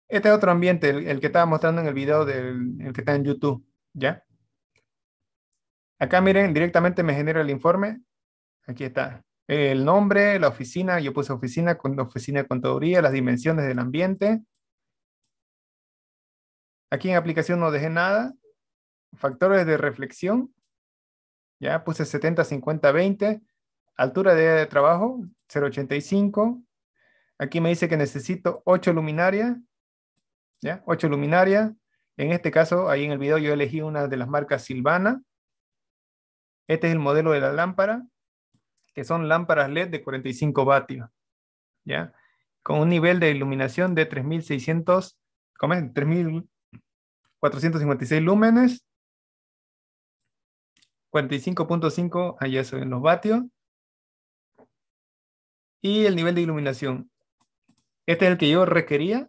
Este es otro ambiente, el, que estaba mostrando en el video del que está en YouTube. ¿Ya? Acá miren, directamente me genera el informe. Aquí está. El nombre, la oficina, yo puse oficina con oficina de contaduría, las dimensiones del ambiente. Aquí en aplicación no dejé nada factores de reflexión, ya puse 70, 50, 20, altura de trabajo 0.85, aquí me dice que necesito 8 luminarias, ya, 8 luminarias, en este caso, ahí en el video yo elegí una de las marcas Silvana, este es el modelo de la lámpara, que son lámparas LED de 45 vatios, ya, con un nivel de iluminación de 3600, ¿cómo es? 3456 lúmenes 45.5, allá se en los vatios. Y el nivel de iluminación. Este es el que yo requería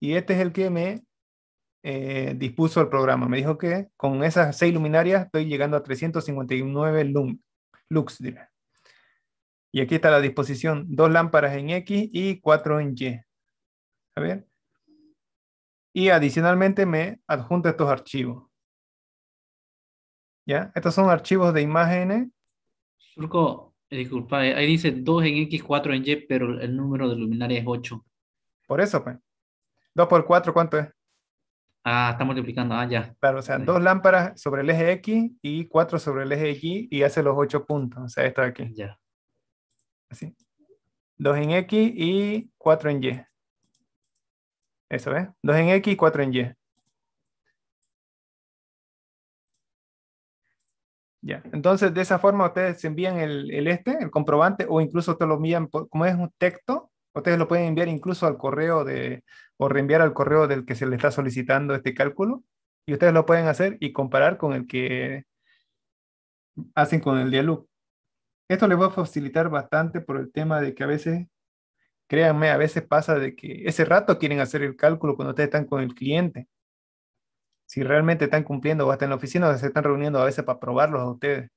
y este es el que me eh, dispuso el programa. Me dijo que con esas seis luminarias estoy llegando a 359 lux. Y aquí está la disposición. Dos lámparas en X y cuatro en Y. A ver. Y adicionalmente me adjunta estos archivos. ¿Ya? Estos son archivos de imágenes. Surco, eh, disculpa, eh, ahí dice 2 en X, 4 en Y, pero el número de luminaria es 8. Por eso, pues. 2 por 4, ¿cuánto es? Ah, está multiplicando, ah, ya. Claro, o sea, dos lámparas sobre el eje X y 4 sobre el eje Y y hace los 8 puntos, o sea, esto de aquí. Ya. Así. 2 en X y 4 en Y. Eso, ¿ves? 2 en X y 4 en Y. Ya, entonces de esa forma ustedes envían el, este, el comprobante, o incluso ustedes lo envían, como es un texto, ustedes lo pueden enviar incluso al correo de, o reenviar al correo del que se le está solicitando este cálculo, y ustedes lo pueden hacer y comparar con el que hacen con el Dialog. Esto les va a facilitar bastante por el tema de que a veces, créanme, a veces pasa de que ese rato quieren hacer el cálculo cuando ustedes están con el cliente si realmente están cumpliendo o están en la oficina se están reuniendo a veces para probarlos a ustedes.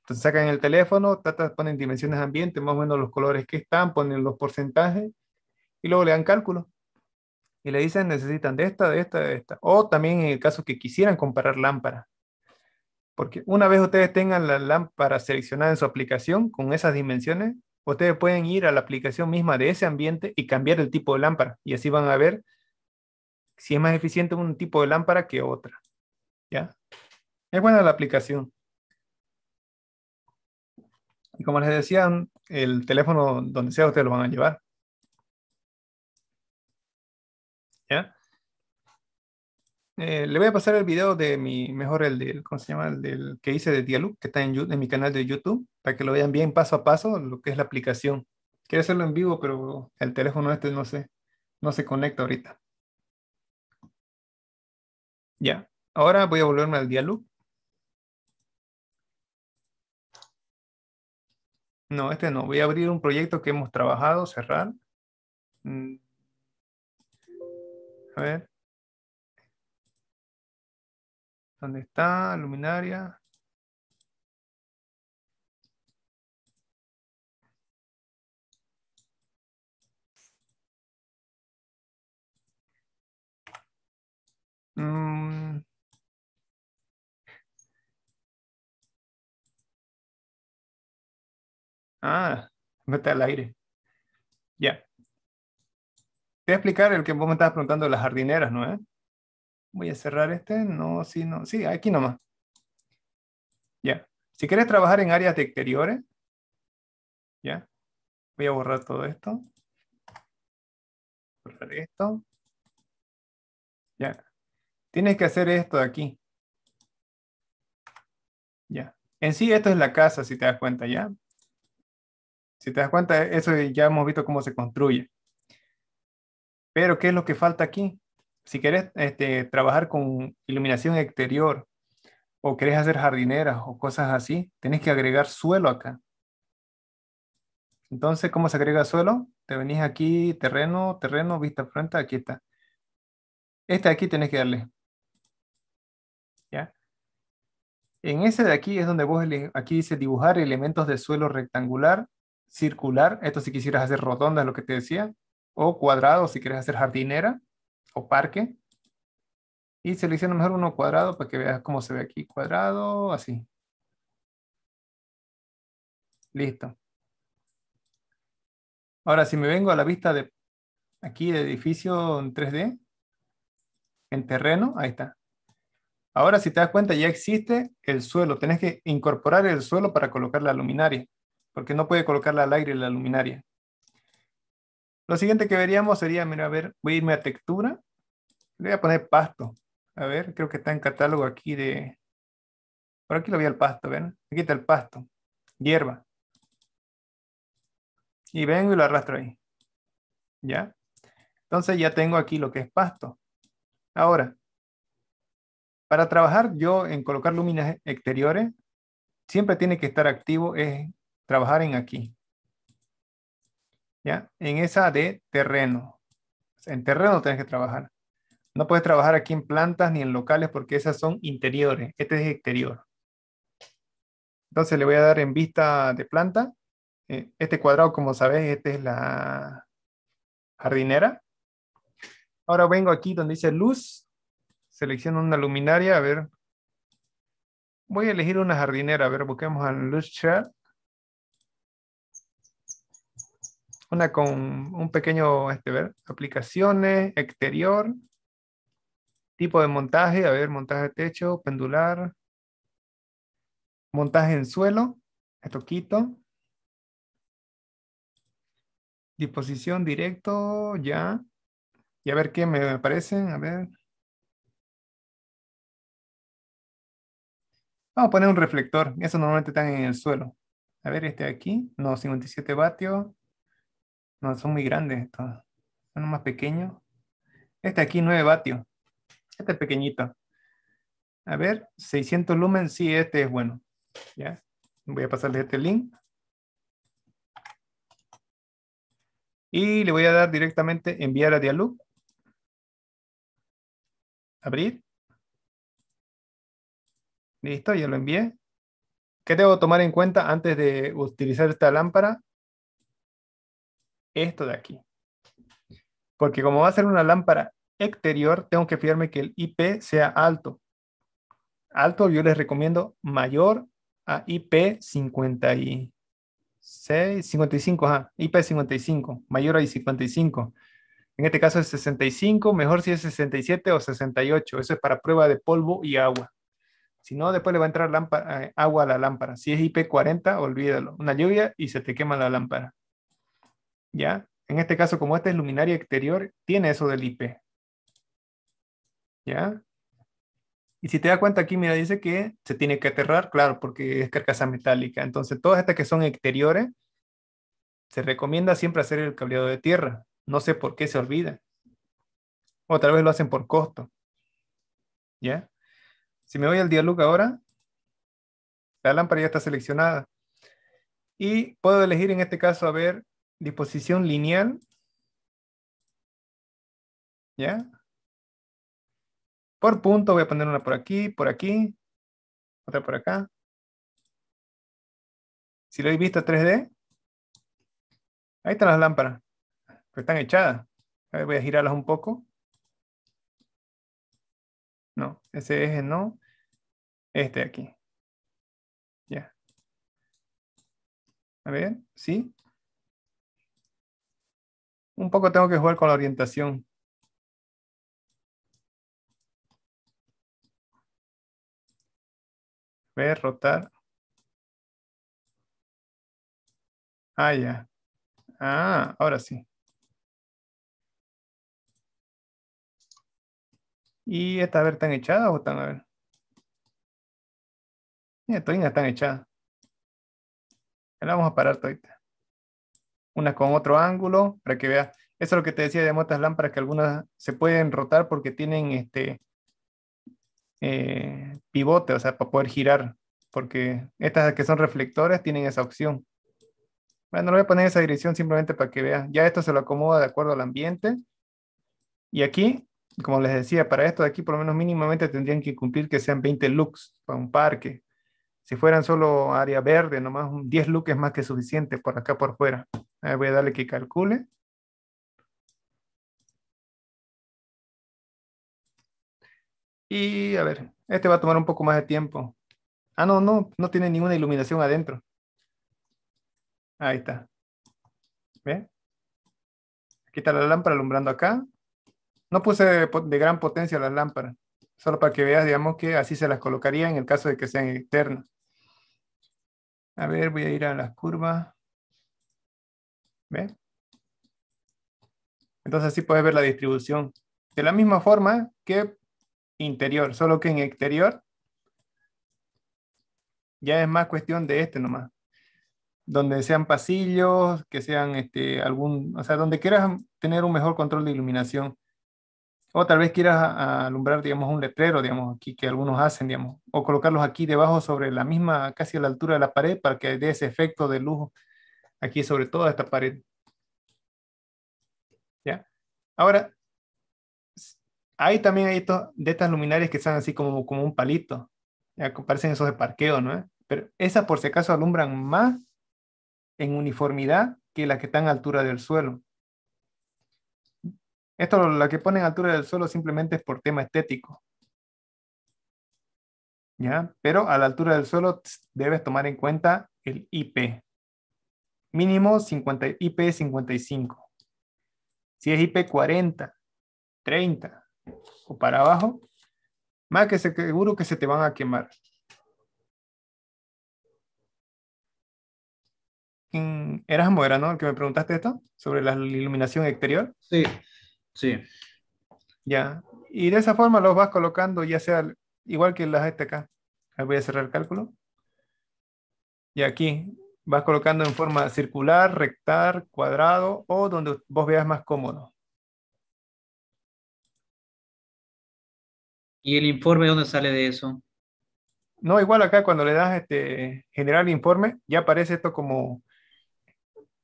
Entonces sacan el teléfono, ponen dimensiones ambiente, más o menos los colores que están, ponen los porcentajes y luego le dan cálculo. Y le dicen, necesitan de esta, de esta, de esta. O también en el caso que quisieran comparar lámparas. Porque una vez ustedes tengan la lámpara seleccionada en su aplicación con esas dimensiones, ustedes pueden ir a la aplicación misma de ese ambiente y cambiar el tipo de lámpara. Y así van a ver si es más eficiente un tipo de lámpara que otra. ¿Ya? Es buena la aplicación. Y como les decía, el teléfono donde sea ustedes lo van a llevar. ¿Ya? Eh, le voy a pasar el video de mi, mejor el del, ¿cómo se llama? El del que hice de Dialog, que está en, en mi canal de YouTube, para que lo vean bien paso a paso lo que es la aplicación. Quiero hacerlo en vivo, pero el teléfono este no se, no se conecta ahorita. Ya, ahora voy a volverme al dialog. No, este no. Voy a abrir un proyecto que hemos trabajado, cerrar. Mm. A ver. ¿Dónde está? Luminaria. Mm. Ah, mete al aire. Ya. Te voy a explicar el que vos me estabas preguntando las jardineras, ¿no? Eh? Voy a cerrar este. No, sí, no. Sí, aquí nomás. Ya. Si quieres trabajar en áreas de exteriores, ya. Voy a borrar todo esto. Borrar esto. Ya. Tienes que hacer esto de aquí. Ya. En sí, esto es la casa, si te das cuenta, ¿ya? Si te das cuenta, eso ya hemos visto cómo se construye. Pero, ¿qué es lo que falta aquí? Si quieres este, trabajar con iluminación exterior o querés hacer jardineras o cosas así, tenés que agregar suelo acá. Entonces, ¿cómo se agrega suelo? Te venís aquí, terreno, terreno, vista frente, aquí está. Este de aquí tenés que darle. En ese de aquí es donde vos, aquí dice dibujar elementos de suelo rectangular, circular, esto si quisieras hacer rotonda es lo que te decía, o cuadrado si quieres hacer jardinera o parque. Y selecciona mejor uno cuadrado para que veas cómo se ve aquí, cuadrado, así. Listo. Ahora, si me vengo a la vista de aquí de edificio en 3D, en terreno, ahí está. Ahora, si te das cuenta, ya existe el suelo. Tenés que incorporar el suelo para colocar la luminaria, porque no puede colocarla al aire la luminaria. Lo siguiente que veríamos sería, mira, a ver, voy a irme a textura. Le voy a poner pasto. A ver, creo que está en catálogo aquí de... Por aquí lo vi el pasto, ¿ven? Aquí está el pasto. Hierba. Y vengo y lo arrastro ahí. ¿Ya? Entonces ya tengo aquí lo que es pasto. Ahora, para trabajar yo en colocar luminas exteriores, siempre tiene que estar activo, es trabajar en aquí. ¿Ya? En esa de terreno. En terreno tienes que trabajar. No puedes trabajar aquí en plantas ni en locales porque esas son interiores. Este es exterior. Entonces le voy a dar en vista de planta. Eh, este cuadrado, como sabes, este es la jardinera. Ahora vengo aquí donde dice luz selecciono una luminaria, a ver. Voy a elegir una jardinera, a ver, busquemos al Luz Chat. Una con un pequeño, este, ver, aplicaciones, exterior, tipo de montaje, a ver, montaje de techo, pendular, montaje en suelo, esto quito. Disposición directo, ya. Y a ver qué me aparecen, a ver. Vamos a poner un reflector. Esos normalmente están en el suelo. A ver, este de aquí. No, 57 vatios. No, son muy grandes estos. Son más pequeños. Este aquí, 9 vatios. Este es pequeñito. A ver, 600 lumen. Sí, este es bueno. ¿Ya? Voy a pasarle este link. Y le voy a dar directamente enviar a Dialog. Abrir. Listo, ya lo envié. ¿Qué debo tomar en cuenta antes de utilizar esta lámpara? Esto de aquí. Porque como va a ser una lámpara exterior, tengo que fijarme que el IP sea alto. Alto yo les recomiendo mayor a ip 55, ajá, IP55, mayor a IP55. En este caso es 65, mejor si es 67 o 68. Eso es para prueba de polvo y agua. Si no, después le va a entrar eh, agua a la lámpara. Si es IP40, olvídalo. Una lluvia y se te quema la lámpara. ¿Ya? En este caso, como esta es luminaria exterior, tiene eso del IP. ¿Ya? Y si te das cuenta aquí, mira, dice que se tiene que aterrar, claro, porque es carcasa metálica. Entonces, todas estas que son exteriores, se recomienda siempre hacer el cableado de tierra. No sé por qué se olvida. O tal vez lo hacen por costo. ¿Ya? Si me voy al Dialog ahora, la lámpara ya está seleccionada. Y puedo elegir en este caso, a ver, disposición lineal. ¿Ya? Por punto, voy a poner una por aquí, por aquí, otra por acá. Si lo he visto 3D, ahí están las lámparas, están echadas. voy a girarlas un poco. No, ese eje no. Este de aquí. Ya. A ver, ¿sí? Un poco tengo que jugar con la orientación. Ver, rotar. Ah, ya. Ah, ahora sí. ¿Y esta a ver, están echadas o están, a ver? Mira, están echadas. la vamos a parar todavía. Una con otro ángulo, para que veas. Eso es lo que te decía de motas lámparas, que algunas se pueden rotar porque tienen este eh, pivote, o sea, para poder girar. Porque estas que son reflectores tienen esa opción. Bueno, lo voy a poner esa dirección simplemente para que veas. Ya esto se lo acomoda de acuerdo al ambiente. Y aquí como les decía, para esto de aquí por lo menos mínimamente tendrían que cumplir que sean 20 looks para un parque. Si fueran solo área verde, nomás 10 looks es más que suficiente por acá por fuera. voy a darle que calcule. Y a ver, este va a tomar un poco más de tiempo. Ah, no, no, no tiene ninguna iluminación adentro. Ahí está. ¿Ven? Aquí está la lámpara alumbrando acá. No puse de, gran potencia las lámparas, solo para que veas, digamos, que así se las colocaría en el caso de que sean externas. A ver, voy a ir a las curvas. Entonces así puedes ver la distribución. De la misma forma que interior, solo que en exterior ya es más cuestión de este nomás. Donde sean pasillos, que sean este, algún, o sea, donde quieras tener un mejor control de iluminación. O tal vez quieras alumbrar, digamos, un letrero, digamos, aquí que algunos hacen, digamos, o colocarlos aquí debajo sobre la misma, casi a la altura de la pared para que dé ese efecto de lujo aquí sobre toda esta pared. ¿Ya? Ahora, hay también hay estos, de estas luminarias que están así como, como un palito, ya parecen esos de parqueo, ¿no? Pero esas por si acaso alumbran más en uniformidad que las que están a altura del suelo. Esto la que ponen a altura del suelo simplemente es por tema estético. ¿Ya? Pero a la altura del suelo debes tomar en cuenta el IP. Mínimo 50, IP 55. Si es IP 40, 30 o para abajo, más que seguro que se te van a quemar. Mm, ¿Eras Moera, no? El que me preguntaste esto sobre la iluminación exterior. Sí. Sí. Ya. Y de esa forma los vas colocando, ya sea igual que las este acá. Voy a cerrar el cálculo. Y aquí vas colocando en forma circular, rectar, cuadrado o donde vos veas más cómodo. ¿Y el informe dónde sale de eso? No, igual acá cuando le das este, generar informe, ya aparece esto como,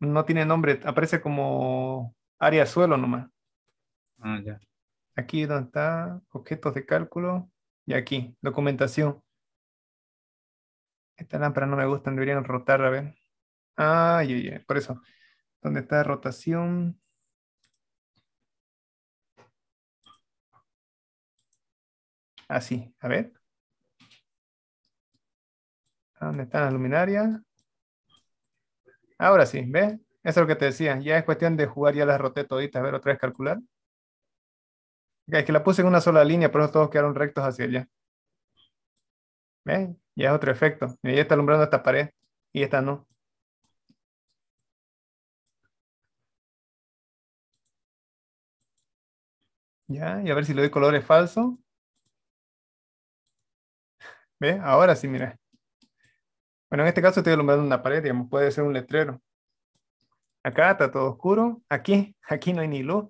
no tiene nombre, aparece como área suelo nomás. Ah, ya. Aquí donde está objetos de cálculo y aquí, documentación. Esta lámpara no me gusta, deberían rotar, a ver. Ah, por eso. Dónde está rotación. Así, ah, a ver. Ah, ¿Dónde están la luminaria? Ahora sí, ¿ves? Eso es lo que te decía. Ya es cuestión de jugar ya las roté toditas. A ver, otra vez calcular. Es que la puse en una sola línea, por eso todos quedaron rectos hacia allá. ¿Ven? Ya es otro efecto. ella está alumbrando esta pared y esta no. Ya, y a ver si le doy colores falsos. ¿Ven? Ahora sí, mira. Bueno, en este caso estoy alumbrando una pared, digamos, puede ser un letrero. Acá está todo oscuro. Aquí, aquí no hay ni luz.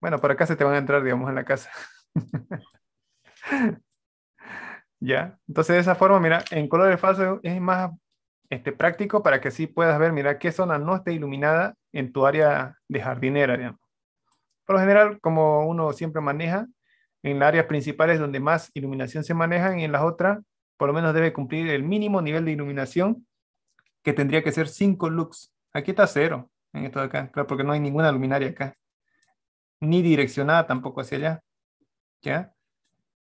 Bueno, por acá se te van a entrar, digamos, en la casa. [LAUGHS] ya, entonces de esa forma, mira, en colores falsos es más este, práctico para que sí puedas ver, mira, qué zona no está iluminada en tu área de jardinera, digamos. Por lo general, como uno siempre maneja, en las áreas principales donde más iluminación se maneja y en las otras, por lo menos debe cumplir el mínimo nivel de iluminación, que tendría que ser 5 lux. Aquí está cero, en esto de acá, claro, porque no hay ninguna luminaria acá ni direccionada tampoco hacia allá. ¿Ya?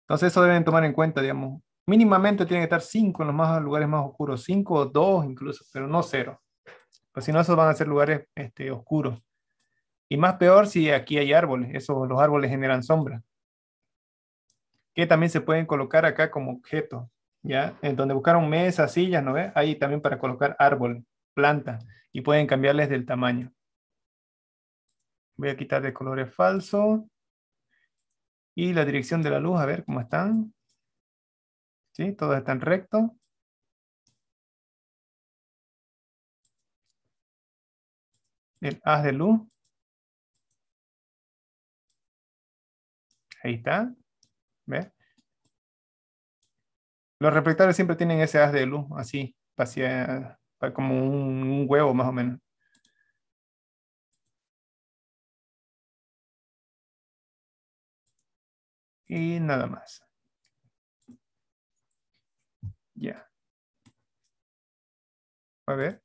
Entonces eso deben tomar en cuenta, digamos. Mínimamente tienen que estar cinco en los más, lugares más oscuros, 5 o dos incluso, pero no cero. Pues si no, esos van a ser lugares este, oscuros. Y más peor si aquí hay árboles, esos, los árboles generan sombra. Que también se pueden colocar acá como objeto. ¿ya? En donde buscaron mesas, sillas, ¿no ves? Ahí también para colocar árbol, planta, y pueden cambiarles del tamaño. Voy a quitar de colores falso. Y la dirección de la luz, a ver cómo están. ¿Sí? Todos están rectos. El haz de luz. Ahí está. ¿Ves? Los reflectores siempre tienen ese haz de luz, así, como un huevo más o menos. Y nada más. Ya. A ver.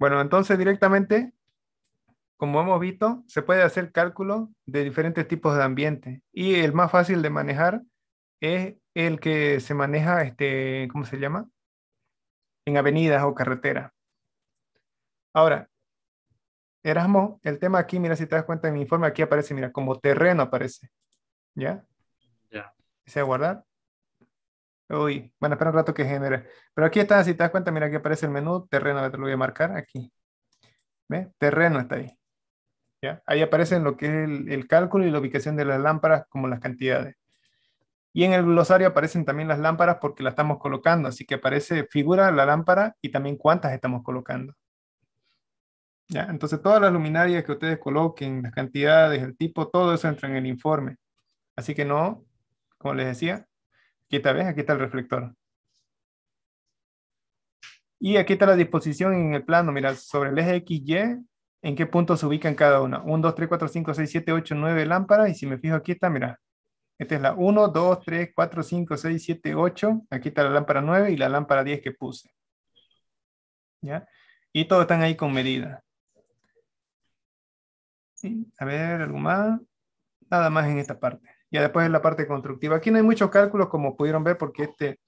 Bueno, entonces directamente, como hemos visto, se puede hacer cálculo de diferentes tipos de ambiente. Y el más fácil de manejar es el que se maneja, este, ¿cómo se llama? En avenidas o carreteras. Ahora, Erasmo, el tema aquí, mira, si te das cuenta en mi informe, aquí aparece, mira, como terreno aparece. ¿Ya? Ya. ¿Se guardar? Uy, bueno, espera un rato que genere. Pero aquí está, si te das cuenta, mira, aquí aparece el menú, terreno, te lo voy a marcar aquí. ¿Ve? Terreno está ahí. ¿Ya? Ahí aparecen lo que es el, el cálculo y la ubicación de las lámparas como las cantidades. Y en el glosario aparecen también las lámparas porque las estamos colocando, así que aparece figura la lámpara y también cuántas estamos colocando. Entonces todas las luminarias que ustedes coloquen, las cantidades, el tipo, todo eso entra en el informe. Así que no, como les decía, aquí está, ¿ves? Aquí está el reflector. Y aquí está la disposición en el plano, mira, sobre el eje XY, en qué punto se ubican cada una. 1, 2, 3, 4, 5, 6, 7, 8, 9 lámparas. Y si me fijo aquí está, mira, esta es la 1, 2, 3, 4, 5, 6, 7, 8. Aquí está la lámpara 9 y la lámpara 10 que puse. Y todos están ahí con medida. A ver, ¿algo más? Nada más en esta parte. Ya después en la parte constructiva. Aquí no hay muchos cálculos, como pudieron ver, porque este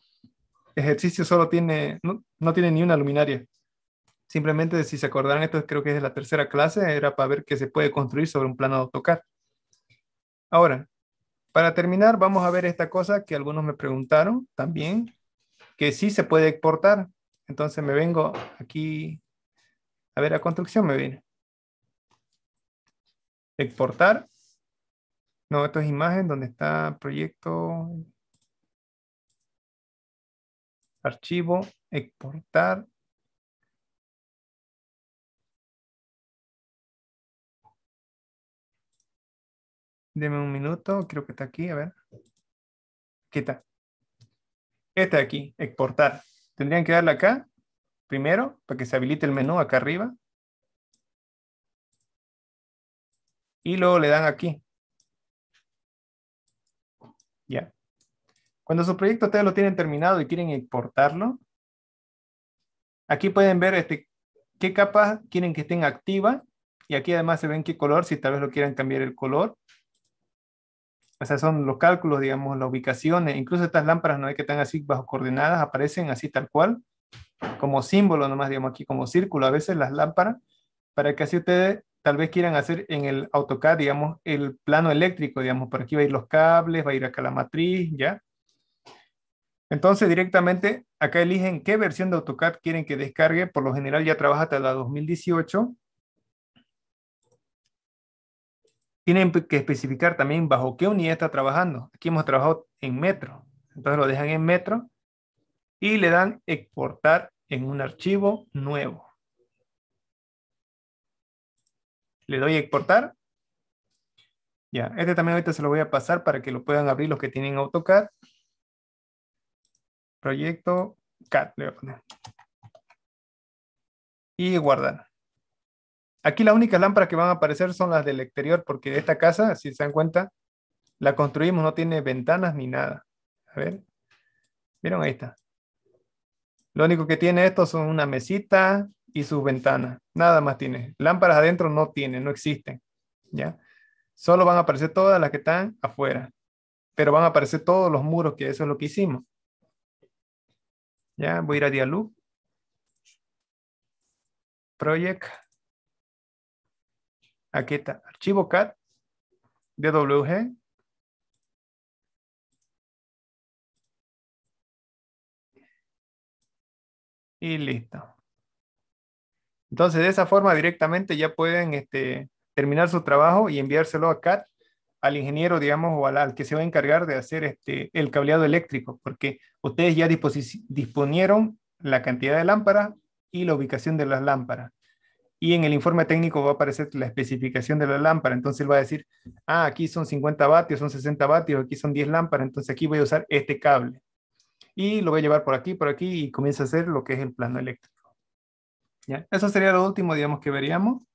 ejercicio solo tiene, no, tiene ni una luminaria. Simplemente, si se acordaron esto creo que es de la tercera clase, era para ver que se puede construir sobre un plano de Ahora, para terminar, vamos a ver esta cosa que algunos me preguntaron también, que sí se puede exportar. Entonces me vengo aquí, a ver, la construcción me viene exportar. No, esto es imagen donde está proyecto, archivo, exportar. Deme un minuto, creo que está aquí, a ver. ¿Qué está? Esta de aquí, exportar. Tendrían que darle acá, primero, para que se habilite el menú acá arriba. y luego le dan aquí. Ya. Cuando su proyecto ustedes lo tienen terminado y quieren exportarlo, aquí pueden ver este, qué capas quieren que estén activas y aquí además se ven qué color, si tal vez lo quieran cambiar el color. O sea, son los cálculos, digamos, las ubicaciones. Incluso estas lámparas, no hay que están así bajo coordenadas, aparecen así tal cual, como símbolo nomás, digamos, aquí como círculo a veces las lámparas, para que así ustedes tal vez quieran hacer en el AutoCAD, digamos, el plano eléctrico, digamos, por aquí va a ir los cables, va a ir acá la matriz, ¿ya? Entonces directamente acá eligen qué versión de AutoCAD quieren que descargue, por lo general ya trabaja hasta la 2018. Tienen que especificar también bajo qué unidad está trabajando. Aquí hemos trabajado en metro, entonces lo dejan en metro y le dan exportar en un archivo nuevo. le doy a exportar. Ya, este también ahorita se lo voy a pasar para que lo puedan abrir los que tienen AutoCAD. Proyecto CAD, le voy a poner. Y guardar. Aquí las únicas lámparas que van a aparecer son las del exterior, porque esta casa, si se dan cuenta, la construimos, no tiene ventanas ni nada. A ver. ¿Vieron? Ahí está. Lo único que tiene esto son una mesita, y sus ventanas. Nada más tiene. Lámparas adentro no tiene, no existen. ¿Ya? Solo van a aparecer todas las que están afuera. Pero van a aparecer todos los muros, que eso es lo que hicimos. ¿Ya? Voy a ir a Dialoop. Project. Aquí está. Archivo CAD. DWG. Y listo. Entonces, de esa forma directamente ya pueden este, terminar su trabajo y enviárselo a CAT, al ingeniero, digamos, o al, que se va a encargar de hacer este, el cableado eléctrico, porque ustedes ya disponieron la cantidad de lámparas y la ubicación de las lámparas. Y en el informe técnico va a aparecer la especificación de la lámpara. Entonces él va a decir, ah, aquí son 50 vatios, son 60 vatios, aquí son 10 lámparas, entonces aquí voy a usar este cable. Y lo voy a llevar por aquí, por aquí y comienza a hacer lo que es el plano eléctrico. ¿Ya? Eso sería lo último, digamos, que veríamos.